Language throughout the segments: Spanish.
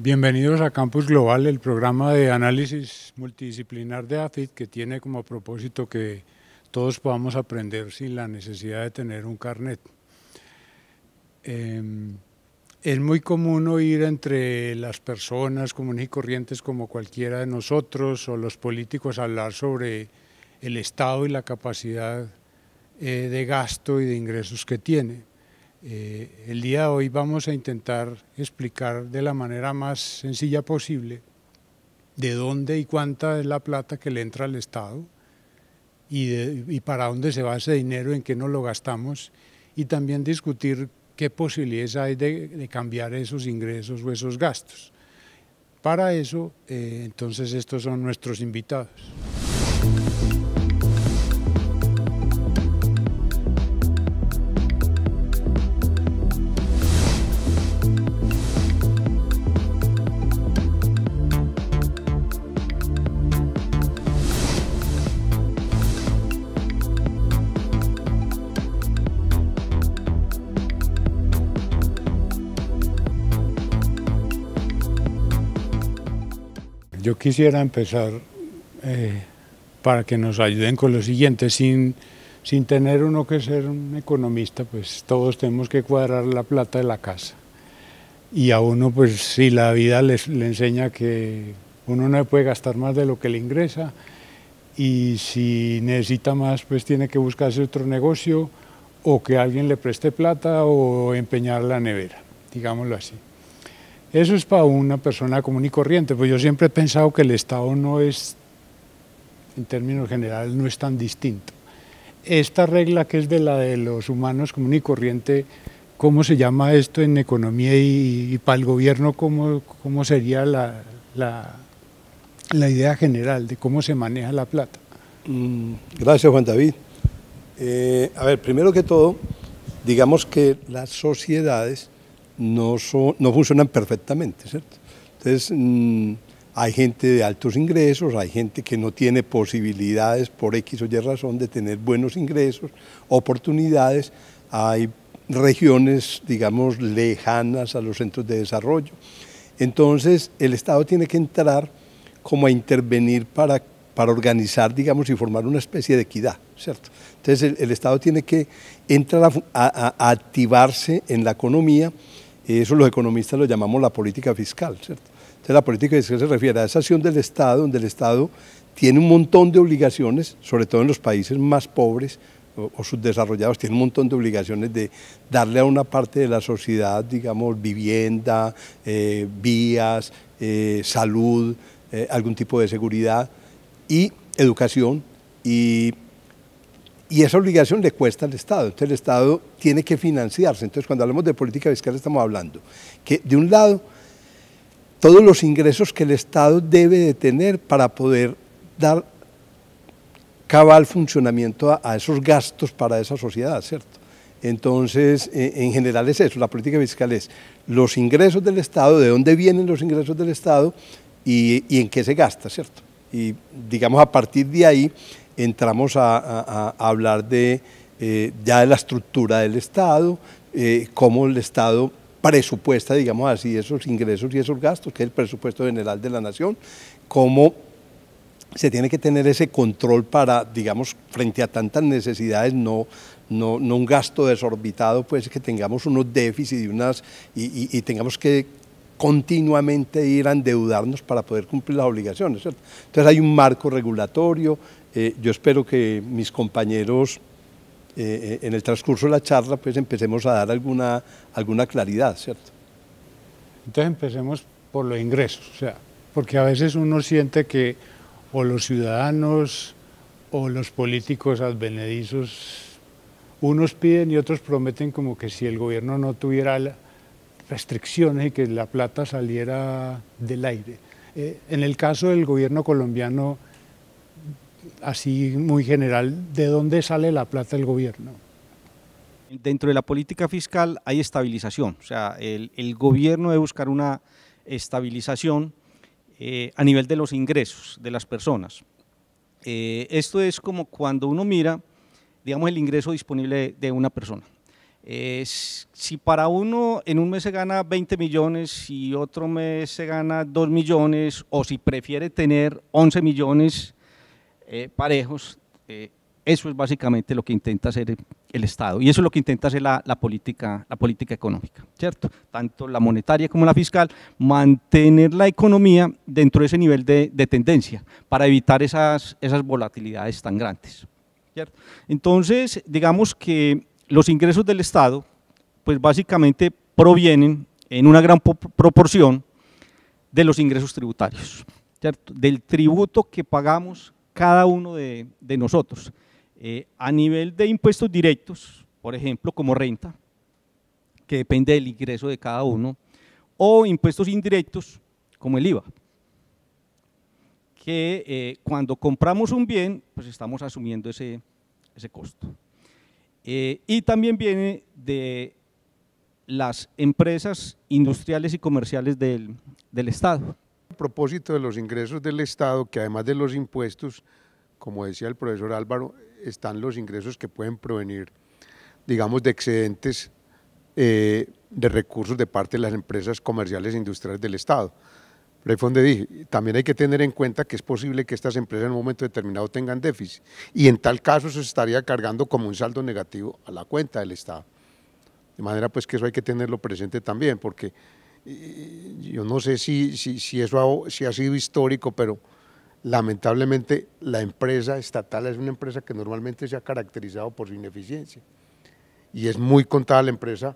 Bienvenidos a Campus Global, el programa de análisis multidisciplinar de AFIT que tiene como propósito que todos podamos aprender sin la necesidad de tener un carnet. Em, es muy común oír entre las personas comunes y corrientes como cualquiera de nosotros o los políticos hablar sobre el Estado y la capacidad eh, de gasto y de ingresos que tiene. Eh, el día de hoy vamos a intentar explicar de la manera más sencilla posible de dónde y cuánta es la plata que le entra al Estado y, para dónde se va ese dinero, en qué no lo gastamos y también discutir qué posibilidades hay de, cambiar esos ingresos o esos gastos. Para eso, eh, entonces, estos son nuestros invitados. quisiera empezar eh, para que nos ayuden con lo siguiente, sin, sin tener uno que ser un economista, pues todos tenemos que cuadrar la plata de la casa. Y a uno, pues si la vida le enseña que uno no puede gastar más de lo que le ingresa y si necesita más, pues tiene que buscarse otro negocio o que alguien le preste plata o empeñar la nevera, digámoslo así. Eso es para una persona común y corriente, pues yo siempre he pensado que el Estado no es, en términos generales, no es tan distinto. Esta regla que es de la de los humanos común y corriente, ¿cómo se llama esto en economía y, para el gobierno cómo, sería la, idea general de cómo se maneja la plata? Mm, gracias, Juan David. Eh, a ver, primero que todo, digamos que las sociedades no, funcionan perfectamente, ¿cierto? Entonces, mm, hay gente de altos ingresos, hay gente que no tiene posibilidades por X o Y razón de tener buenos ingresos, oportunidades, hay regiones, digamos, lejanas a los centros de desarrollo. Entonces, el Estado tiene que entrar como a intervenir para, organizar, digamos, y formar una especie de equidad, ¿cierto? Entonces, el, Estado tiene que entrar a activarse en la economía y eso los economistas lo llamamos la política fiscal, ¿cierto? Entonces la política fiscal se refiere a esa acción del Estado, donde el Estado tiene un montón de obligaciones, sobre todo en los países más pobres o, subdesarrollados, tiene un montón de obligaciones de darle a una parte de la sociedad, digamos, vivienda, eh, vías, eh, salud, eh, algún tipo de seguridad y educación y y esa obligación le cuesta al Estado, entonces el Estado tiene que financiarse. Entonces cuando hablamos de política fiscal estamos hablando que de un lado todos los ingresos que el Estado debe de tener para poder dar cabal funcionamiento a, esos gastos para esa sociedad, ¿cierto? Entonces, e, en general es eso, la política fiscal es los ingresos del Estado, de dónde vienen los ingresos del Estado y, y en qué se gasta, ¿cierto? Y digamos a partir de ahí entramos a, hablar de eh, ya de la estructura del Estado, eh, cómo el Estado presupuesta, digamos así, esos ingresos y esos gastos, que es el presupuesto general de la nación, cómo se tiene que tener ese control para, digamos, frente a tantas necesidades, no, no, un gasto desorbitado, pues que tengamos unos déficits y, unas, y, tengamos que continuamente ir a endeudarnos para poder cumplir las obligaciones. Entonces hay un marco regulatorio, eh, yo espero que mis compañeros eh, eh, en el transcurso de la charla pues empecemos a dar alguna, alguna claridad, ¿cierto? Entonces empecemos por los ingresos, o sea, porque a veces uno siente que o los ciudadanos o los políticos advenedizos, unos piden y otros prometen como que si el gobierno no tuviera restricciones y que la plata saliera del aire. en el caso del gobierno colombiano, así muy general, ¿de dónde sale la plata del gobierno? Dentro de la política fiscal hay estabilización, o sea, el, gobierno debe buscar una estabilización eh, a nivel de los ingresos de las personas. Eh, esto es como cuando uno mira, digamos, el ingreso disponible de una persona. Eh, si para uno en un mes se gana 20 millones y otro mes se gana 2 millones, o si prefiere tener 11 millones, eh, parejos, eh, eso es básicamente lo que intenta hacer el Estado. Y eso es lo que intenta hacer la, política, la política económica, ¿cierto? Tanto la monetaria como la fiscal, mantener la economía dentro de ese nivel de, tendencia para evitar esas, esas volatilidades tan grandes. ¿cierto? Entonces, digamos que los ingresos del Estado, pues básicamente provienen en una gran proporción de los ingresos tributarios, ¿cierto? del tributo que pagamos cada uno de, nosotros. Eh, a nivel de impuestos directos, por ejemplo, como renta, que depende del ingreso de cada uno, o impuestos indirectos, como el IVA, que eh, cuando compramos un bien, pues estamos asumiendo ese, costo. Eh, y también viene de las empresas industriales y comerciales del Estado propósito de los ingresos del Estado, que además de los impuestos, como decía el profesor Álvaro, están los ingresos que pueden provenir, digamos, de excedentes eh, de recursos de parte de las empresas comerciales e industriales del Estado. Pero ahí fue donde dije, también hay que tener en cuenta que es posible que estas empresas en un momento determinado tengan déficit y en tal caso se estaría cargando como un saldo negativo a la cuenta del Estado. De manera pues que eso hay que tenerlo presente también, porque yo no sé si, si, eso ha, si ha sido histórico, pero lamentablemente la empresa estatal es una empresa que normalmente se ha caracterizado por su ineficiencia. Y es muy contada la empresa,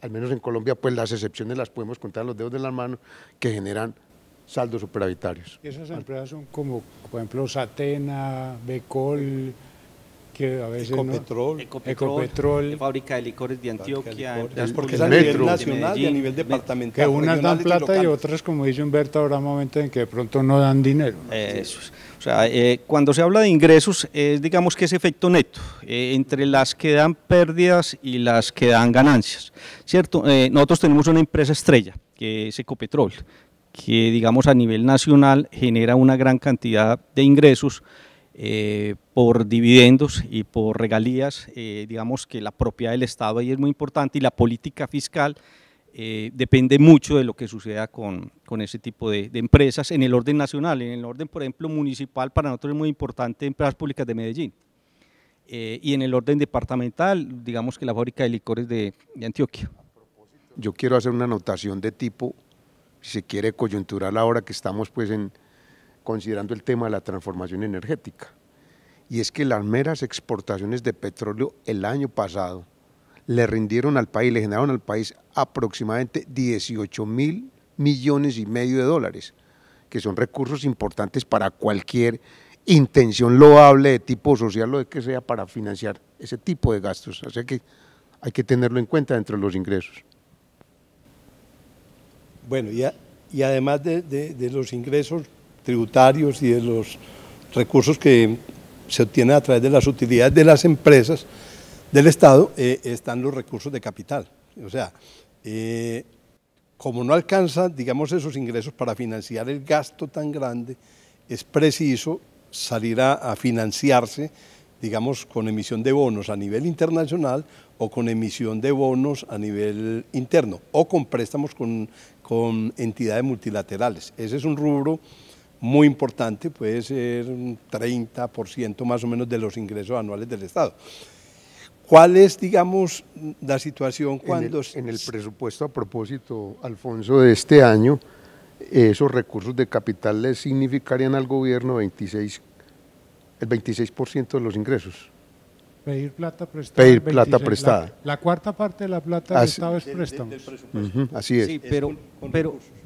al menos en Colombia, pues las excepciones las podemos contar los dedos de las manos, que generan saldos superavitarios. Esas empresas son como, por ejemplo, Satena, Becol, que a veces Ecopetrol, Ecopetrol, fábrica de licores de Antioquia, porque es a nivel nacional y a nivel departamental. Que unas dan plata y, otras, como dice Humberto, ahora, momento en que de pronto no dan dinero. O sea, eh, cuando se habla de ingresos, es digamos que es efecto neto, eh, entre las que dan pérdidas y las que dan ganancias. ¿Cierto? Eh, nosotros tenemos una empresa estrella, que es Ecopetrol, que digamos a nivel nacional genera una gran cantidad de ingresos eh, por dividendos y por regalías, eh, digamos que la propiedad del Estado ahí es muy importante y la política fiscal eh, depende mucho de lo que suceda con, con ese tipo de, empresas en el orden nacional, en el orden, por ejemplo, municipal, para nosotros es muy importante Empresas Públicas de Medellín. y en el orden departamental, digamos que la fábrica de licores de, Antioquia. Yo quiero hacer una anotación de tipo, si se quiere, coyuntural ahora que estamos pues en, considerando el tema de la transformación energética. Y es que las meras exportaciones de petróleo el año pasado le rindieron al país, le generaron al país aproximadamente 18 mil millones y medio de dólares, que son recursos importantes para cualquier intención loable de tipo social o de que sea para financiar ese tipo de gastos. sea que hay que tenerlo en cuenta dentro de los ingresos. Bueno, y, además de, los ingresos, tributarios y de los recursos que se obtienen a través de las utilidades de las empresas del Estado, eh, están los recursos de capital. O sea, eh, como no alcanza, digamos, esos ingresos para financiar el gasto tan grande, es preciso salir a, financiarse, digamos, con emisión de bonos a nivel internacional o con emisión de bonos a nivel interno o con préstamos con, con entidades multilaterales. Ese es un rubro muy importante, puede ser un 30% más o menos de los ingresos anuales del Estado. ¿Cuál es, digamos, la situación cuando... En el, presupuesto a propósito, Alfonso, de este año, esos recursos de capital le significarían al gobierno 26, el 26% de los ingresos. Pedir plata prestada. prestada. La, cuarta parte de la plata del es préstamo. así es. pero,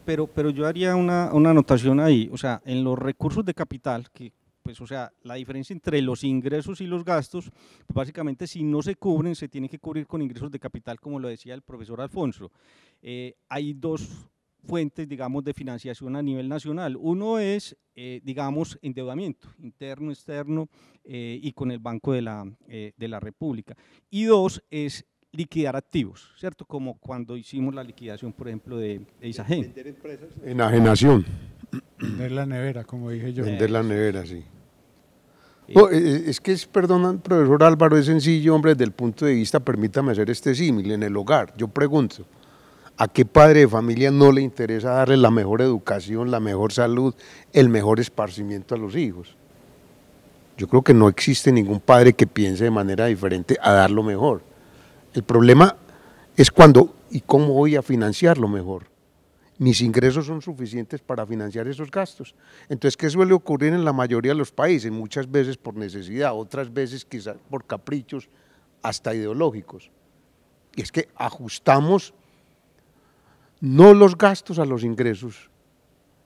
pero, pero, yo haría una, anotación ahí. O sea, en los recursos de capital, que, pues, o sea, la diferencia entre los ingresos y los gastos, pues, básicamente si no se cubren, se tiene que cubrir con ingresos de capital, como lo decía el profesor Alfonso. Eh, hay dos fuentes, digamos, de financiación a nivel nacional. Uno es, eh, digamos, endeudamiento interno, externo eh, y con el Banco de la, eh, de la República. Y dos es liquidar activos, ¿cierto? Como cuando hicimos la liquidación, por ejemplo, de, Isagen. Vender empresas. Enajenación. Vender la nevera, como dije yo. Vender la nevera, sí. es que es, perdón, profesor Álvaro, es sencillo, hombre, desde el punto de vista, permítame hacer este símil, en el hogar, yo pregunto, ¿A qué padre de familia no le interesa darle la mejor educación, la mejor salud, el mejor esparcimiento a los hijos? Yo creo que no existe ningún padre que piense de manera diferente a dar lo mejor. El problema es cuando y cómo voy a financiar lo mejor. Mis ingresos son suficientes para financiar esos gastos. Entonces, ¿qué suele ocurrir en la mayoría de los países? Muchas veces por necesidad, otras veces quizás por caprichos hasta ideológicos. Y es que ajustamos no los gastos a los ingresos,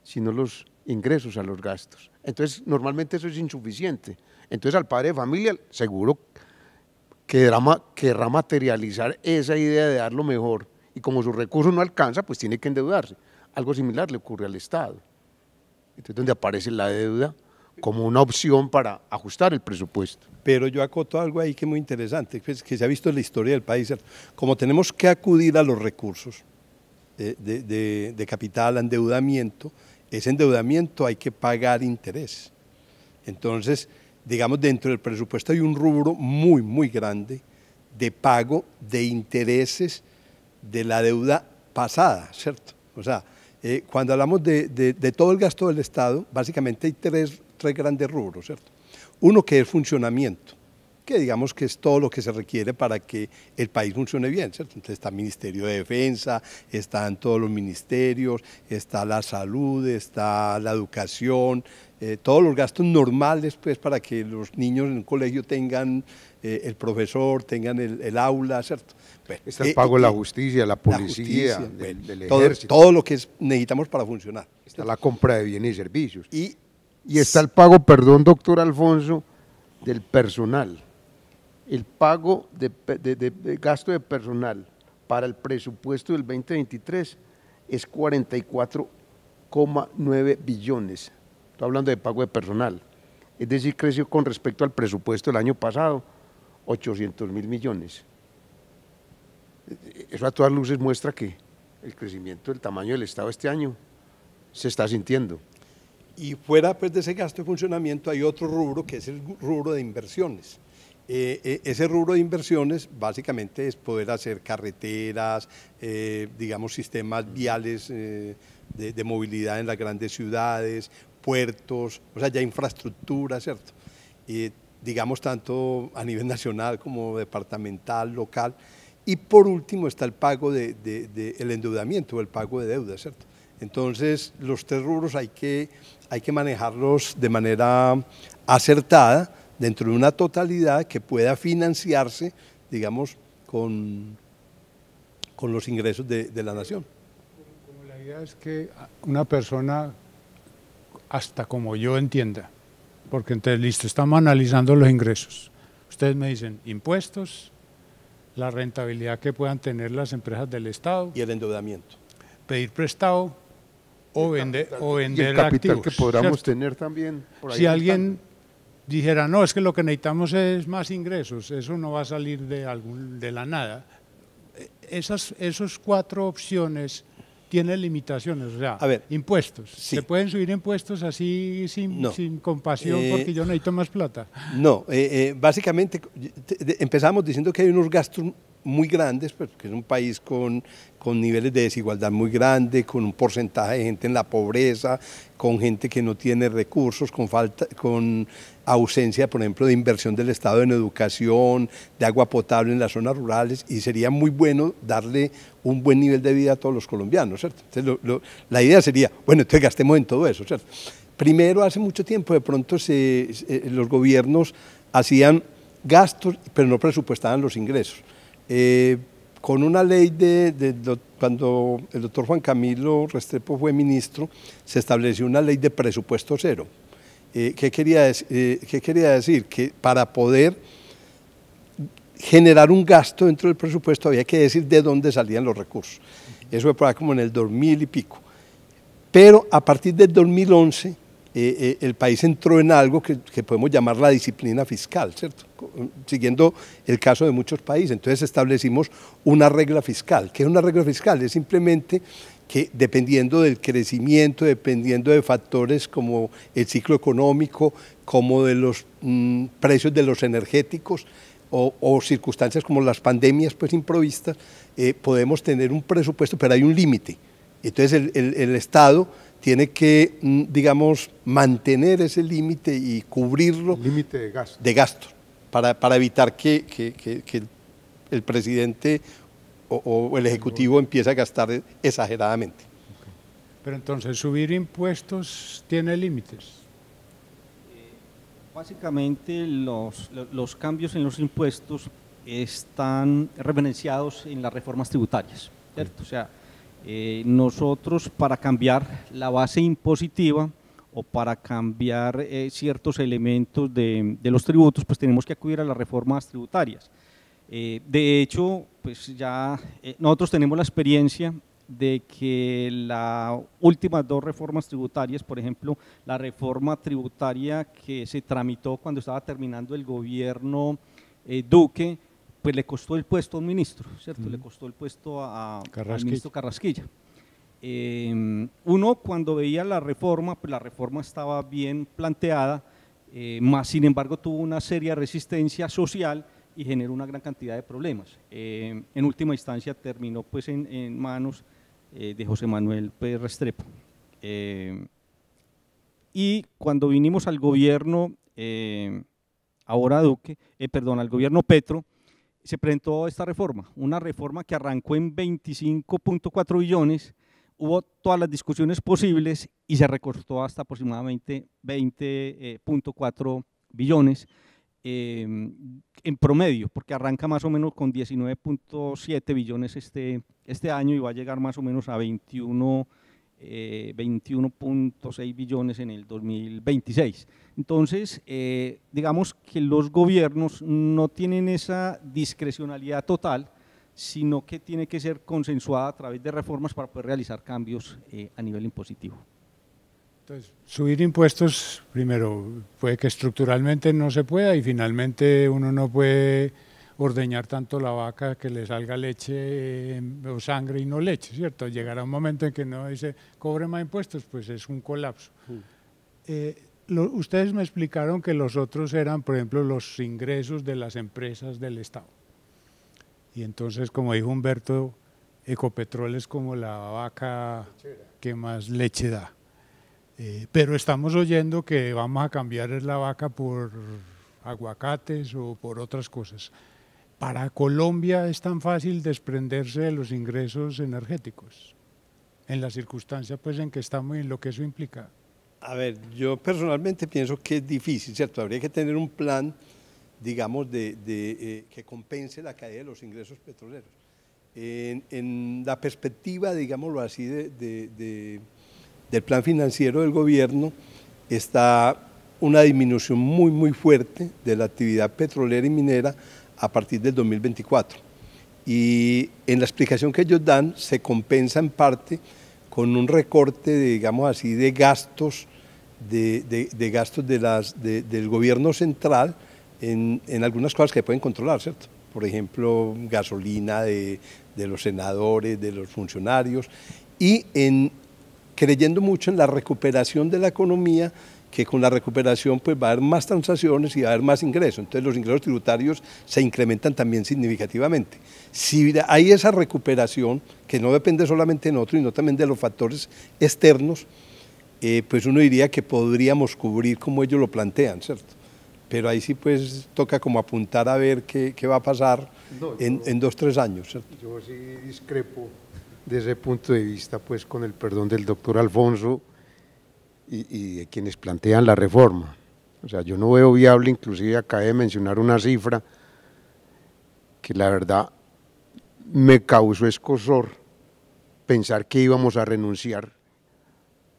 sino los ingresos a los gastos. Entonces, normalmente eso es insuficiente. Entonces, al padre de familia seguro querrá, materializar esa idea de dar lo mejor y como su recurso no alcanza, pues tiene que endeudarse. Algo similar le ocurre al Estado. Entonces, donde aparece la deuda como una opción para ajustar el presupuesto. Pero yo acoto algo ahí que es muy interesante, pues, que se ha visto en la historia del país. Como tenemos que acudir a los recursos, de, de, capital, endeudamiento, ese endeudamiento hay que pagar interés. Entonces, digamos, dentro del presupuesto hay un rubro muy, muy grande de pago de intereses de la deuda pasada, ¿cierto? O sea, eh, cuando hablamos de, todo el gasto del Estado, básicamente hay tres, tres grandes rubros, ¿cierto? Uno que es funcionamiento, que digamos que es todo lo que se requiere para que el país funcione bien, ¿cierto? está el Ministerio de Defensa, están todos los ministerios, está la salud, está la educación, eh, todos los gastos normales pues para que los niños en un colegio tengan eh, el profesor, tengan el, aula, ¿cierto? está el eh, pago de la justicia, la policía, del, Todo, lo que necesitamos para funcionar. Está la compra de bienes y servicios. Y, y está el pago, perdón, doctor Alfonso, del personal el pago de, gasto de personal para el presupuesto del 2023 es 44,9 billones. Estoy hablando de pago de personal. Es decir, creció con respecto al presupuesto del año pasado 800 mil millones. Eso a todas luces muestra que el crecimiento del tamaño del Estado este año se está sintiendo. Y fuera pues, de ese gasto de funcionamiento hay otro rubro que es el rubro de inversiones eh, eh, ese rubro de inversiones básicamente es poder hacer carreteras, eh, digamos, sistemas viales de, movilidad en las grandes ciudades, puertos, o sea, ya infraestructura, ¿cierto? digamos, tanto a nivel nacional como departamental, local. Y por último está el pago del de, el endeudamiento, el pago de deuda, ¿cierto? Entonces, los tres rubros hay que, hay que manejarlos de manera acertada dentro de una totalidad que pueda financiarse, digamos, con, con los ingresos de, de la nación. la idea es que una persona, hasta como yo entienda, porque entonces, listo, estamos analizando los ingresos. Ustedes me dicen impuestos, la rentabilidad que puedan tener las empresas del Estado. Y el endeudamiento. Pedir prestado o, vender o vender activos. Y el capital que podamos tener también. si alguien dijera, no, es que lo que necesitamos es más ingresos, eso no va a salir de, algún, de la nada. E-, esas esos cuatro opciones tienen limitaciones, o sea, impuestos. ¿Se pueden subir impuestos así sin, compasión eh, porque yo necesito más plata? No, eh, eh, básicamente empezamos diciendo que hay unos gastos muy grandes, porque es un país con, con niveles de desigualdad muy grandes, con un porcentaje de gente en la pobreza, con gente que no tiene recursos, con, falta, con ausencia, por ejemplo, de inversión del Estado en educación, de agua potable en las zonas rurales, y sería muy bueno darle un buen nivel de vida a todos los colombianos, ¿cierto? la idea sería, bueno, entonces gastemos en todo eso, ¿cierto? Primero, hace mucho tiempo, de pronto se, los gobiernos hacían gastos, pero no presupuestaban los ingresos. Eh, con una ley de, cuando el doctor Juan Camilo Restrepo fue ministro, se estableció una ley de presupuesto cero. Eh, ¿qué, quería, eh, ¿Qué quería decir? Que para poder generar un gasto dentro del presupuesto había que decir de dónde salían los recursos. Eso fue por como en el 2000 y pico. Pero a partir del 2011 eh, eh, el país entró en algo que, podemos llamar la disciplina fiscal, eh, Siguiendo el caso de muchos países. Entonces establecimos una regla fiscal. ¿Qué es una regla fiscal? Es simplemente que dependiendo del crecimiento, dependiendo de factores como el ciclo económico, como de los mm, precios de los energéticos o, circunstancias como las pandemias pues improvistas, podemos tener un presupuesto, pero hay un límite. Entonces el, Estado tiene que, mm, digamos, mantener ese límite y cubrirlo. Límite de gasto. De gasto, para, evitar que, el presidente o, el Ejecutivo empiece a gastar exageradamente. Pero entonces, ¿subir impuestos tiene límites? Básicamente los, cambios en los impuestos están referenciados en las reformas tributarias, ¿cierto? O sea, eh, nosotros para cambiar la base impositiva o para cambiar eh, ciertos elementos de, los tributos, pues tenemos que acudir a las reformas tributarias. Eh, de hecho, pues ya nosotros tenemos la experiencia de que las últimas dos reformas tributarias, por ejemplo, la reforma tributaria que se tramitó cuando estaba terminando el gobierno Duque, pues le costó el puesto a un ministro, ¿cierto? Le costó el puesto a, al ministro Carrasquilla. Eh, uno, cuando veía la reforma, pues la reforma estaba bien planteada, eh, más sin embargo tuvo una seria resistencia social y generó una gran cantidad de problemas. Eh, en última instancia terminó pues en, manos de José Manuel Pérez Restrepo. y cuando vinimos al gobierno, ahora Duque, perdón, al gobierno Petro, se presentó esta reforma, una reforma que arrancó en 25.4 billones, hubo todas las discusiones posibles y se recortó hasta aproximadamente 20.4 eh, billones eh, en promedio, porque arranca más o menos con 19.7 billones este, este año y va a llegar más o menos a 21 21.6 eh, billones en el 2026. Entonces, eh, digamos que los gobiernos no tienen esa discrecionalidad total, sino que tiene que ser consensuada a través de reformas para poder realizar cambios eh, a nivel impositivo. Entonces, subir impuestos, primero, puede que estructuralmente no se pueda y finalmente uno no puede ordeñar tanto la vaca que le salga leche eh, o sangre y no leche, ¿cierto? Llegará un momento en que no dice, cobre más impuestos, pues es un colapso. Mm. Eh, ustedes me explicaron que los otros eran, por ejemplo, los ingresos de las empresas del Estado. Y entonces, como dijo Humberto, Ecopetrol es como la vaca que más leche da. Eh, pero estamos oyendo que vamos a cambiar la vaca por aguacates o por otras cosas para Colombia es tan fácil desprenderse de los ingresos energéticos, en las circunstancias pues, en que estamos y lo que eso implica? A ver, yo personalmente pienso que es difícil, ¿cierto? Habría que tener un plan, digamos, de, eh, que compense la caída de los ingresos petroleros. En, la perspectiva, digámoslo así, de, del plan financiero del gobierno, está una disminución muy, muy fuerte de la actividad petrolera y minera, a partir del 2024. Y en la explicación que ellos dan se compensa en parte con un recorte, digamos así, de gastos, de, gastos del gobierno central en, algunas cosas que pueden controlar, ¿cierto? Por ejemplo, gasolina de, los senadores, de los funcionarios, y creyendo mucho en la recuperación de la economía, que con la recuperación pues, va a haber más transacciones y va a haber más ingresos. Entonces los ingresos tributarios se incrementan también significativamente. Si hay esa recuperación, que no depende solamente de y sino también de los factores externos, eh, pues uno diría que podríamos cubrir como ellos lo plantean, ¿cierto? Pero ahí sí pues toca como apuntar a ver qué, va a pasar en, en, dos, tres años, Yo sí discrepo desde ese punto de vista, pues con el perdón del doctor Alfonso, y, de quienes plantean la reforma. O sea, yo no veo viable, inclusive acabé de mencionar una cifra que la verdad me causó escosor pensar que íbamos a renunciar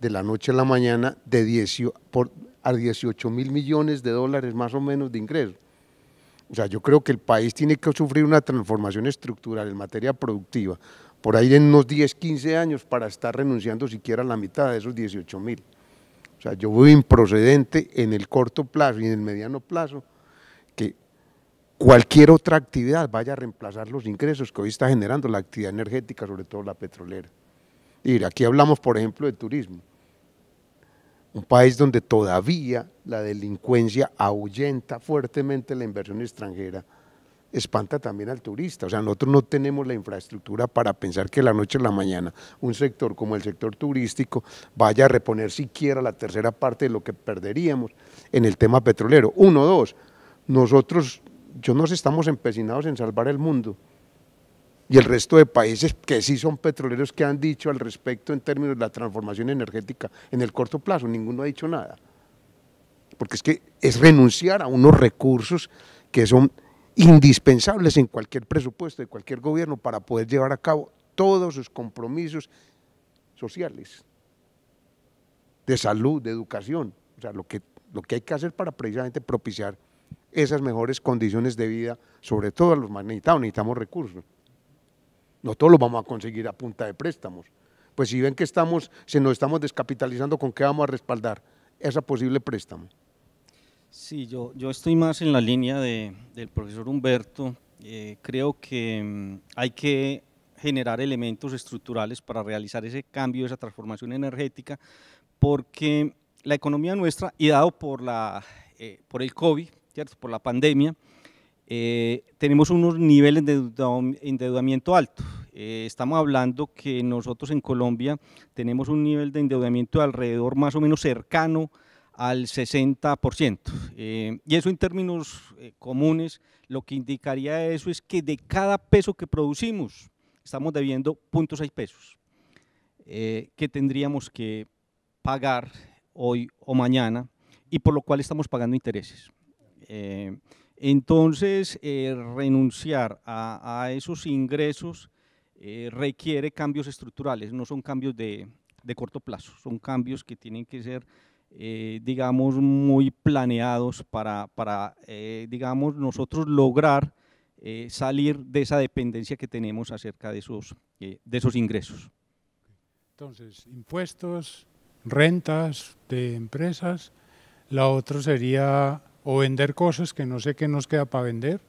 de la noche a la mañana de diecio por, a 18 mil millones de dólares más o menos de ingresos. O sea, yo creo que el país tiene que sufrir una transformación estructural en materia productiva por ahí en unos 10, 15 años para estar renunciando siquiera a la mitad de esos 18 mil sea, yo veo improcedente en el corto plazo y en el mediano plazo que cualquier otra actividad vaya a reemplazar los ingresos que hoy está generando la actividad energética, sobre todo la petrolera. Y aquí hablamos, por ejemplo, de turismo. Un país donde todavía la delincuencia ahuyenta fuertemente la inversión extranjera espanta también al turista. O sea, nosotros no tenemos la infraestructura para pensar que la noche a la mañana un sector como el sector turístico vaya a reponer siquiera la tercera parte de lo que perderíamos en el tema petrolero. Uno, dos, nosotros, yo nos estamos empecinados en salvar el mundo y el resto de países que sí son petroleros que han dicho al respecto en términos de la transformación energética en el corto plazo, ninguno ha dicho nada. Porque es que es renunciar a unos recursos que son indispensables en cualquier presupuesto de cualquier gobierno para poder llevar a cabo todos sus compromisos sociales, de salud, de educación, o sea, lo que, lo que hay que hacer para precisamente propiciar esas mejores condiciones de vida, sobre todo a los más necesitados, necesitamos recursos. No todos los vamos a conseguir a punta de préstamos. Pues si ven que estamos, si nos estamos descapitalizando, ¿con qué vamos a respaldar esa posible préstamo? Sí, yo, yo estoy más en la línea de, del profesor Humberto. Eh, creo que mm, hay que generar elementos estructurales para realizar ese cambio, esa transformación energética, porque la economía nuestra, y dado por, la, eh, por el COVID, por la pandemia, eh, tenemos unos niveles de endeudamiento alto. estamos hablando que nosotros en Colombia tenemos un nivel de endeudamiento alrededor más o menos cercano al 60%. Eh, y eso en términos eh, comunes, lo que indicaría eso es que de cada peso que producimos, estamos debiendo 0.6 pesos, eh, que tendríamos que pagar hoy o mañana, y por lo cual estamos pagando intereses. entonces, renunciar a, esos ingresos requiere cambios estructurales, no son cambios de, de corto plazo, son cambios que tienen que ser eh, digamos, muy planeados para, para eh, digamos, nosotros lograr eh, salir de esa dependencia que tenemos acerca de esos, de esos ingresos. Entonces, impuestos, rentas de empresas, la otra sería o vender cosas que no sé qué nos queda para vender,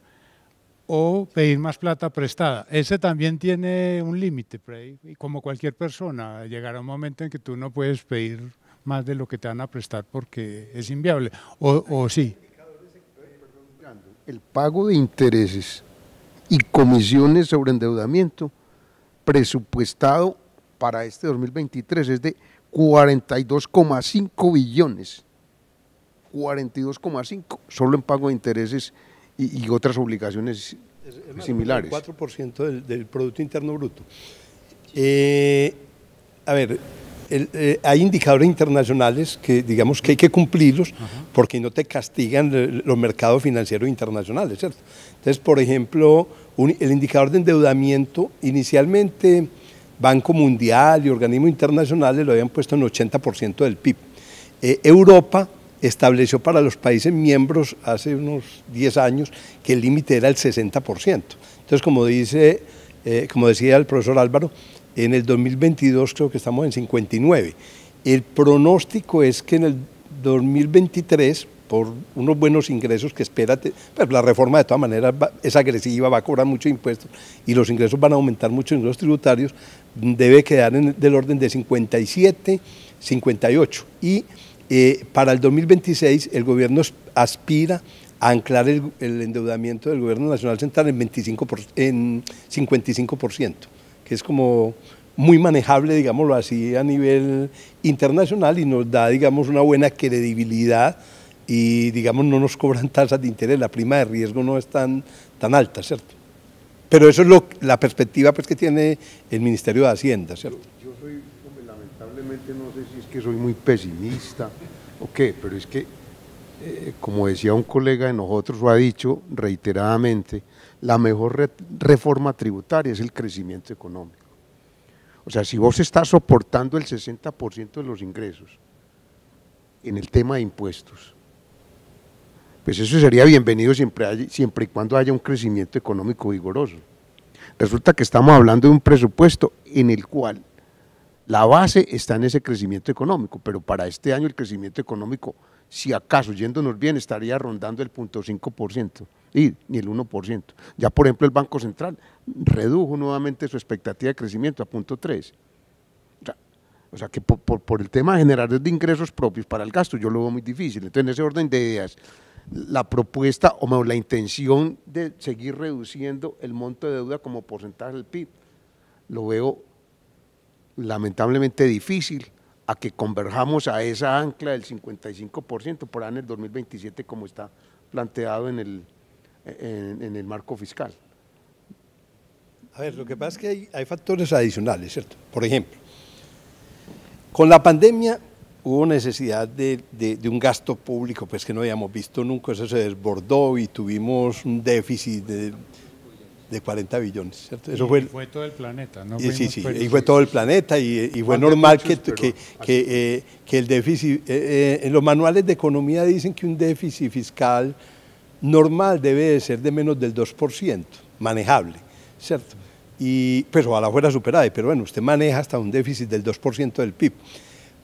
o pedir más plata prestada. Ese también tiene un límite, y como cualquier persona, llegará un momento en que tú no puedes pedir más de lo que te van a prestar porque es inviable. ¿O, sí? El pago de intereses y comisiones sobre endeudamiento presupuestado para este 2023 es de 42,5 billones. 42,5 solo en pago de intereses y, otras obligaciones similares. 4% del, del Producto Interno Bruto. Eh, a ver, eh, hay indicadores internacionales que digamos que hay que cumplirlos porque no te castigan los mercados financieros internacionales, ¿cierto? Entonces, por ejemplo, el indicador de endeudamiento inicialmente Banco Mundial y organismos internacionales lo habían puesto en 80% del PIB. Eh, Europa estableció para los países miembros hace unos 10 años que el límite era el 60%. Entonces, como dice, eh, como decía el profesor Álvaro, en el 2022 creo que estamos en 59. El pronóstico es que en el 2023 por unos buenos ingresos que espera, pues la reforma de todas maneras es agresiva, va a cobrar muchos impuestos y los ingresos van a aumentar mucho en los tributarios, debe quedar en, del orden de 57, 58. Y eh, para el 2026 el gobierno aspira a anclar el, endeudamiento del gobierno nacional central en, 25 en 55% que es como muy manejable, digámoslo así, a nivel internacional y nos da, digamos, una buena credibilidad y, digamos, no nos cobran tasas de interés, la prima de riesgo no es tan, tan alta, ¿cierto? Pero eso es lo, la perspectiva pues, que tiene el Ministerio de Hacienda, ¿cierto? Yo, soy, lamentablemente, no sé si es que soy muy pesimista o qué, pero es que, eh, como decía un colega de nosotros, lo ha dicho reiteradamente, la mejor reforma tributaria es el crecimiento económico. O sea, si vos estás soportando el 60% de los ingresos en el tema de impuestos, pues eso sería bienvenido siempre, siempre y cuando haya un crecimiento económico vigoroso. Resulta que estamos hablando de un presupuesto en el cual la base está en ese crecimiento económico, pero para este año el crecimiento económico, si acaso yéndonos bien, estaría rondando el 0.5% y ni el 1%. Ya por ejemplo el Banco Central redujo nuevamente su expectativa de crecimiento a punto 3. O sea, que por, el tema de generar de ingresos propios para el gasto yo lo veo muy difícil. Entonces en ese orden de ideas, la propuesta o la intención de seguir reduciendo el monto de deuda como porcentaje del PIB, lo veo lamentablemente difícil a que converjamos a esa ancla del 55% por año el 2027 como está planteado en el, en, el marco fiscal. A ver, lo que pasa es que hay, factores adicionales, ¿cierto? Por ejemplo, con la pandemia hubo necesidad de, un gasto público pues que no habíamos visto nunca, eso se desbordó y tuvimos un déficit de, 40 billones. ¿cierto? Eso y fue, todo el planeta, ¿no? Y, sí, sí, pues, y fue todo el planeta y, fue normal que, eh, que, el déficit, eh, eh, en los manuales de economía dicen que un déficit fiscal normal debe de ser de menos del 2%, manejable, ¿cierto? Y, pero a la fuera superada, pero bueno, usted maneja hasta un déficit del 2% del PIB.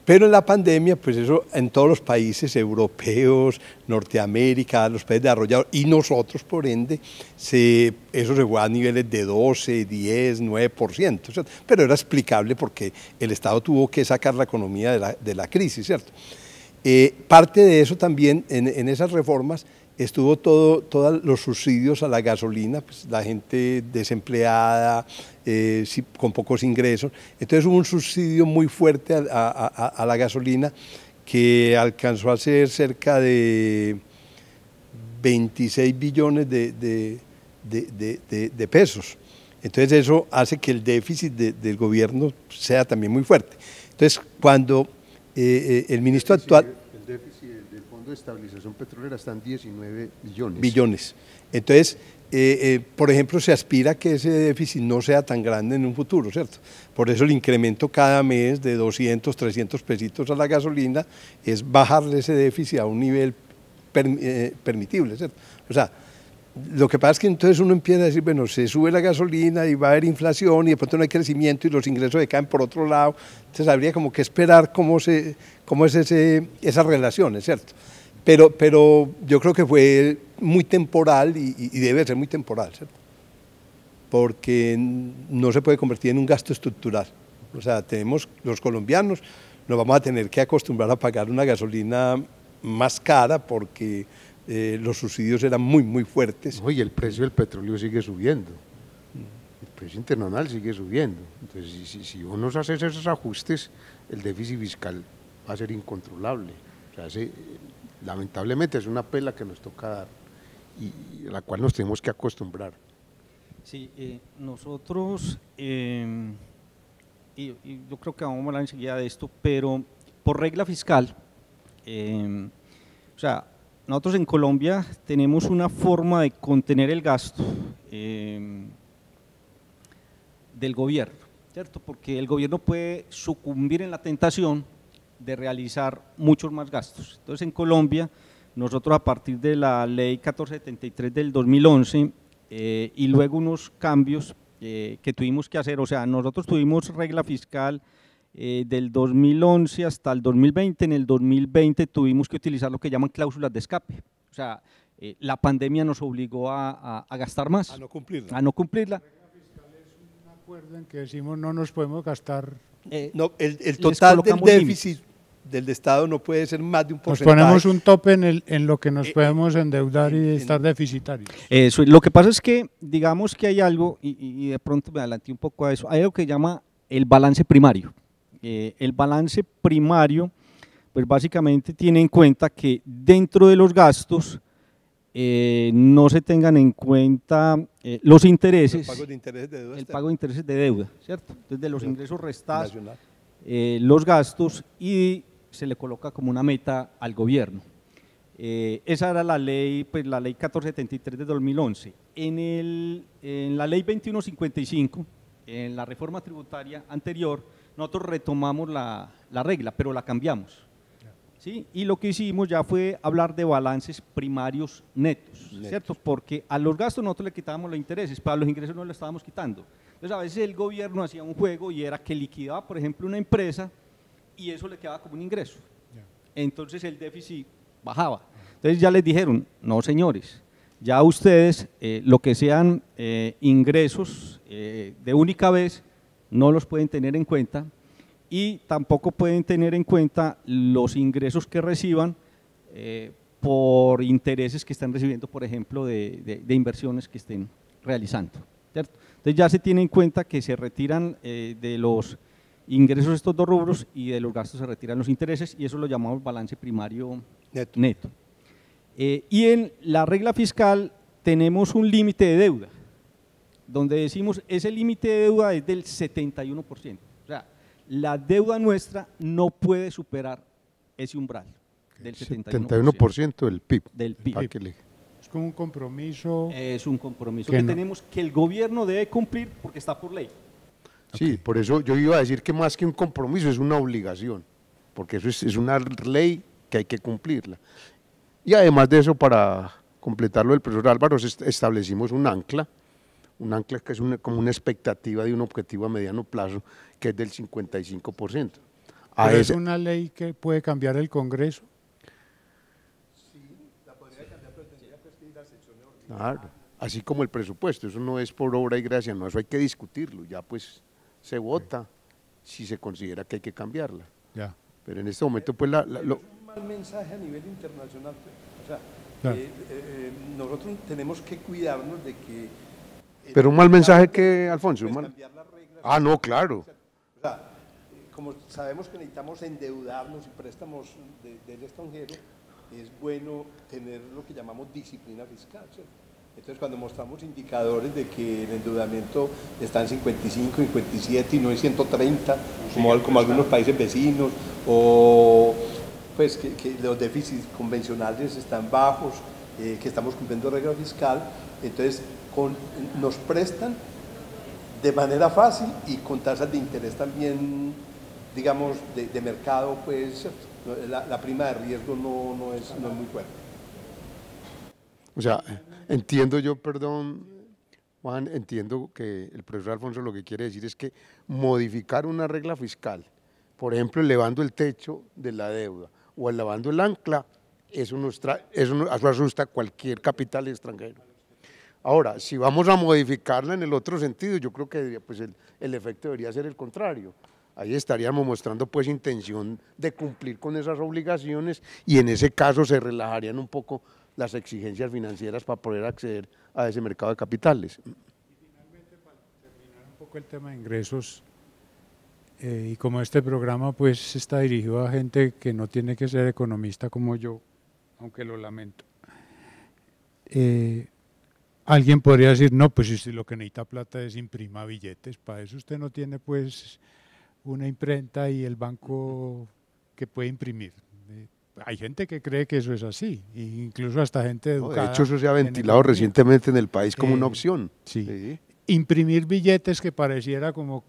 Pero en la pandemia, pues eso en todos los países europeos, Norteamérica, los países desarrollados y nosotros, por ende, se, eso se fue a niveles de 12, 10, 9%, ¿cierto? Pero era explicable porque el Estado tuvo que sacar la economía de la, crisis, ¿cierto? Eh, parte de eso también, en esas reformas, estuvo todo, todos los subsidios a la gasolina, pues la gente desempleada, eh, con pocos ingresos. Entonces hubo un subsidio muy fuerte a, la gasolina que alcanzó a ser cerca de 26 billones de, pesos. Entonces eso hace que el déficit del gobierno sea también muy fuerte. Entonces cuando eh, eh, el ministro actual de Estabilización Petrolera están 19 billones. Billones. Entonces, eh, eh, por ejemplo, se aspira que ese déficit no sea tan grande en un futuro, ¿cierto? Por eso el incremento cada mes de 200, 300 pesitos a la gasolina es bajarle ese déficit a un nivel eh, permitible, ¿cierto? O sea, lo que pasa es que entonces uno empieza a decir, bueno, se sube la gasolina y va a haber inflación y de pronto no hay crecimiento y los ingresos decaen por otro lado. Entonces habría como que esperar cómo, se, cómo es ese, relación ¿cierto? Pero, pero yo creo que fue muy temporal y, debe ser muy temporal, ¿cierto? Porque no se puede convertir en un gasto estructural. O sea, tenemos los colombianos, nos vamos a tener que acostumbrar a pagar una gasolina más cara porque eh, los subsidios eran muy, muy fuertes. Oye, el precio del petróleo sigue subiendo. El precio internacional sigue subiendo. Entonces, si, si uno hace esos ajustes, el déficit fiscal va a ser incontrolable. O sea, ese lamentablemente es una pela que nos toca dar y a la cual nos tenemos que acostumbrar. Sí, eh, nosotros, em, y, yo creo que vamos a hablar enseguida de esto, pero por regla fiscal, em, o sea, nosotros en Colombia tenemos una forma de contener el gasto em, del gobierno, ¿cierto? Porque el gobierno puede sucumbir en la tentación de realizar muchos más gastos. Entonces, en Colombia, nosotros a partir de la ley 1473 del 2011 eh, y luego unos cambios eh, que tuvimos que hacer, o sea, nosotros tuvimos regla fiscal eh, del 2011 hasta el 2020, en el 2020 tuvimos que utilizar lo que llaman cláusulas de escape, o sea, la pandemia nos obligó a, gastar más. A no cumplirla. A no cumplirla. La regla fiscal es un acuerdo en que decimos no nos podemos gastar no, el, el, total del déficit del Estado no puede ser más de un porcentaje. Nos ponemos un tope en, lo que nos eh, eh, podemos endeudar y estar deficitarios. Eso, lo que pasa es que, digamos que hay algo, y, de pronto me adelanté un poco a eso, hay algo que llama el balance primario. Eh, el balance primario, pues básicamente tiene en cuenta que dentro de los gastos no se tengan en cuenta los intereses. El pago de intereses de deuda. El pago de intereses de deuda, ¿cierto? Entonces, de los ingresos restados. los gastos y se le coloca como una meta al gobierno. Eh, esa era la ley, pues la ley 1473 de 2011. En, el, en la ley 2155, en la reforma tributaria anterior, nosotros retomamos la, la regla, pero la cambiamos. ¿sí? Y lo que hicimos ya fue hablar de balances primarios netos, Porque a los gastos nosotros le quitábamos los intereses, pero a los ingresos no le estábamos quitando. Entonces a veces el gobierno hacía un juego y era que liquidaba, por ejemplo, una empresa y eso le quedaba como un ingreso. Entonces el déficit bajaba. Entonces ya les dijeron, no señores, ya ustedes eh, lo que sean eh, ingresos eh, de única vez no los pueden tener en cuenta y tampoco pueden tener en cuenta los ingresos que reciban por intereses que están recibiendo, por ejemplo, de, inversiones que estén realizando. Entonces ya se tiene en cuenta que se retiran de los ingresos de estos dos rubros y de los gastos se retiran los intereses y eso lo llamamos balance primario neto. Eh, y en la regla fiscal tenemos un límite de deuda, donde decimos ese límite de deuda es del 71%. O sea, la deuda nuestra no puede superar ese umbral del 71%. 71% del PIB. Del PIB. Es como un compromiso. Es un compromiso que, tenemos que el gobierno debe cumplir porque está por ley. Sí, por eso yo iba a decir que más que un compromiso es una obligación, porque eso es, una ley que hay que cumplirla. Y además de eso, para completarlo, el profesor Álvaro establecimos un ancla, un ancla que es como una expectativa de un objetivo a mediano plazo, que es del 55%. A ¿Es una ley que puede cambiar el Congreso? Sí, la podría cambiar, pero tendría que escribir la sección de Claro, así como el presupuesto, eso no es por obra y gracia, no, eso hay que discutirlo, ya pues se vota si se considera que hay que cambiarla. Ya. Pero en este momento, pues la... lo... un mal mensaje a nivel internacional. Pues. O sea, eh, eh, eh, nosotros tenemos que cuidarnos de que... Pero un mal mensaje que, Alfonso. Pues, ah, no, claro. O sea, como sabemos que necesitamos endeudarnos y préstamos del extranjero, es bueno tener lo que llamamos disciplina fiscal. ¿cierto? Entonces, cuando mostramos indicadores de que el endeudamiento está en 55, 57 y no en 130, como, algunos países vecinos, o pues que, los déficits convencionales están bajos, eh, que estamos cumpliendo regla fiscal, entonces nos prestan de manera fácil y con tasas de interés también, digamos, de, mercado, pues la, prima de riesgo no, es, no es muy fuerte. O sea, entiendo yo, perdón, Juan, entiendo que el profesor Alfonso lo que quiere decir es que modificar una regla fiscal, por ejemplo, elevando el techo de la deuda o elevando el ancla, eso nos, asusta cualquier capital extranjero. Ahora, si vamos a modificarla en el otro sentido, yo creo que pues, el, el efecto debería ser el contrario ahí estaríamos mostrando pues intención de cumplir con esas obligaciones y en ese caso se relajarían un poco las exigencias financieras para poder acceder a ese mercado de capitales. Y finalmente, para terminar un poco el tema de ingresos, eh, y como este programa pues está dirigido a gente que no tiene que ser economista como yo, aunque lo lamento, eh, alguien podría decir, no, pues si lo que necesita plata es imprimir billetes, para eso usted no tiene pues una imprenta y el banco que puede imprimir hay gente que cree que eso es así, incluso hasta gente educada. de hecho, eso se ha ventilado recientemente en el país como una eh, opción. Sí. Imprimir billetes que pareciera como,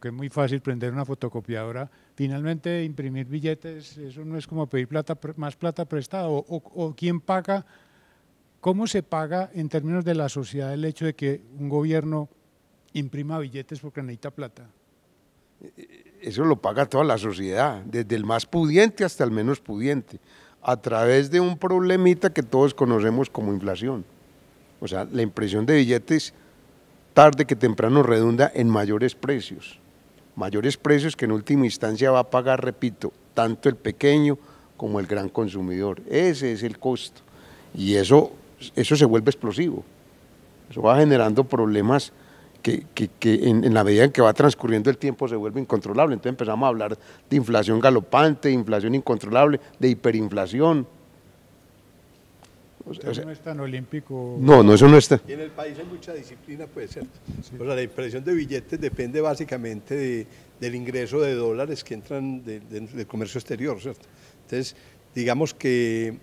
que es muy fácil prender una fotocopiadora. Finalmente, imprimir billetes, eso no es como pedir plata, más plata prestada. O, quién paga, cómo se paga en términos de la sociedad el hecho de que un gobierno imprima billetes porque necesita plata. Eh, eh, eso lo paga toda la sociedad, desde el más pudiente hasta el menos pudiente, a través de un problemita que todos conocemos como inflación. O sea, la impresión de billetes tarde que temprano redunda en mayores precios, mayores precios que en última instancia va a pagar, repito, tanto el pequeño como el gran consumidor. Ese es el costo. Y eso, eso se vuelve explosivo. Eso va generando problemas que, en, la medida en que va transcurriendo el tiempo se vuelve incontrolable. Entonces empezamos a hablar de inflación galopante, de inflación incontrolable, de hiperinflación. ¿Eso no es tan olímpico. No, no, eso no está. en el país hay mucha disciplina, pues, ¿cierto? O sea, la impresión de billetes depende básicamente de, del ingreso de dólares que entran del comercio exterior, ¿cierto? Entonces, digamos que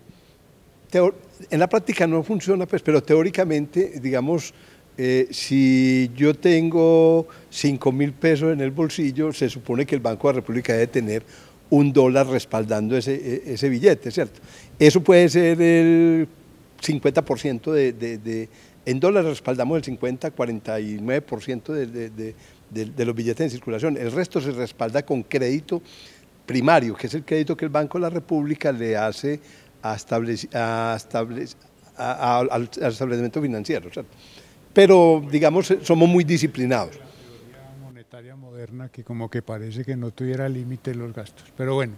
en la práctica no funciona, pues, pero teóricamente, digamos, eh, si yo tengo 5 mil pesos en el bolsillo, se supone que el Banco de la República debe tener un dólar respaldando ese, e, billete, ¿cierto? Eso puede ser el 50% de, de, En dólares respaldamos el 50, 49% de, de los billetes en circulación. El resto se respalda con crédito primario, que es el crédito que el Banco de la República le hace a, al establecimiento financiero, ¿cierto? pero digamos, somos muy disciplinados monetaria La moderna que como que parece que no tuviera límite los gastos. Pero bueno.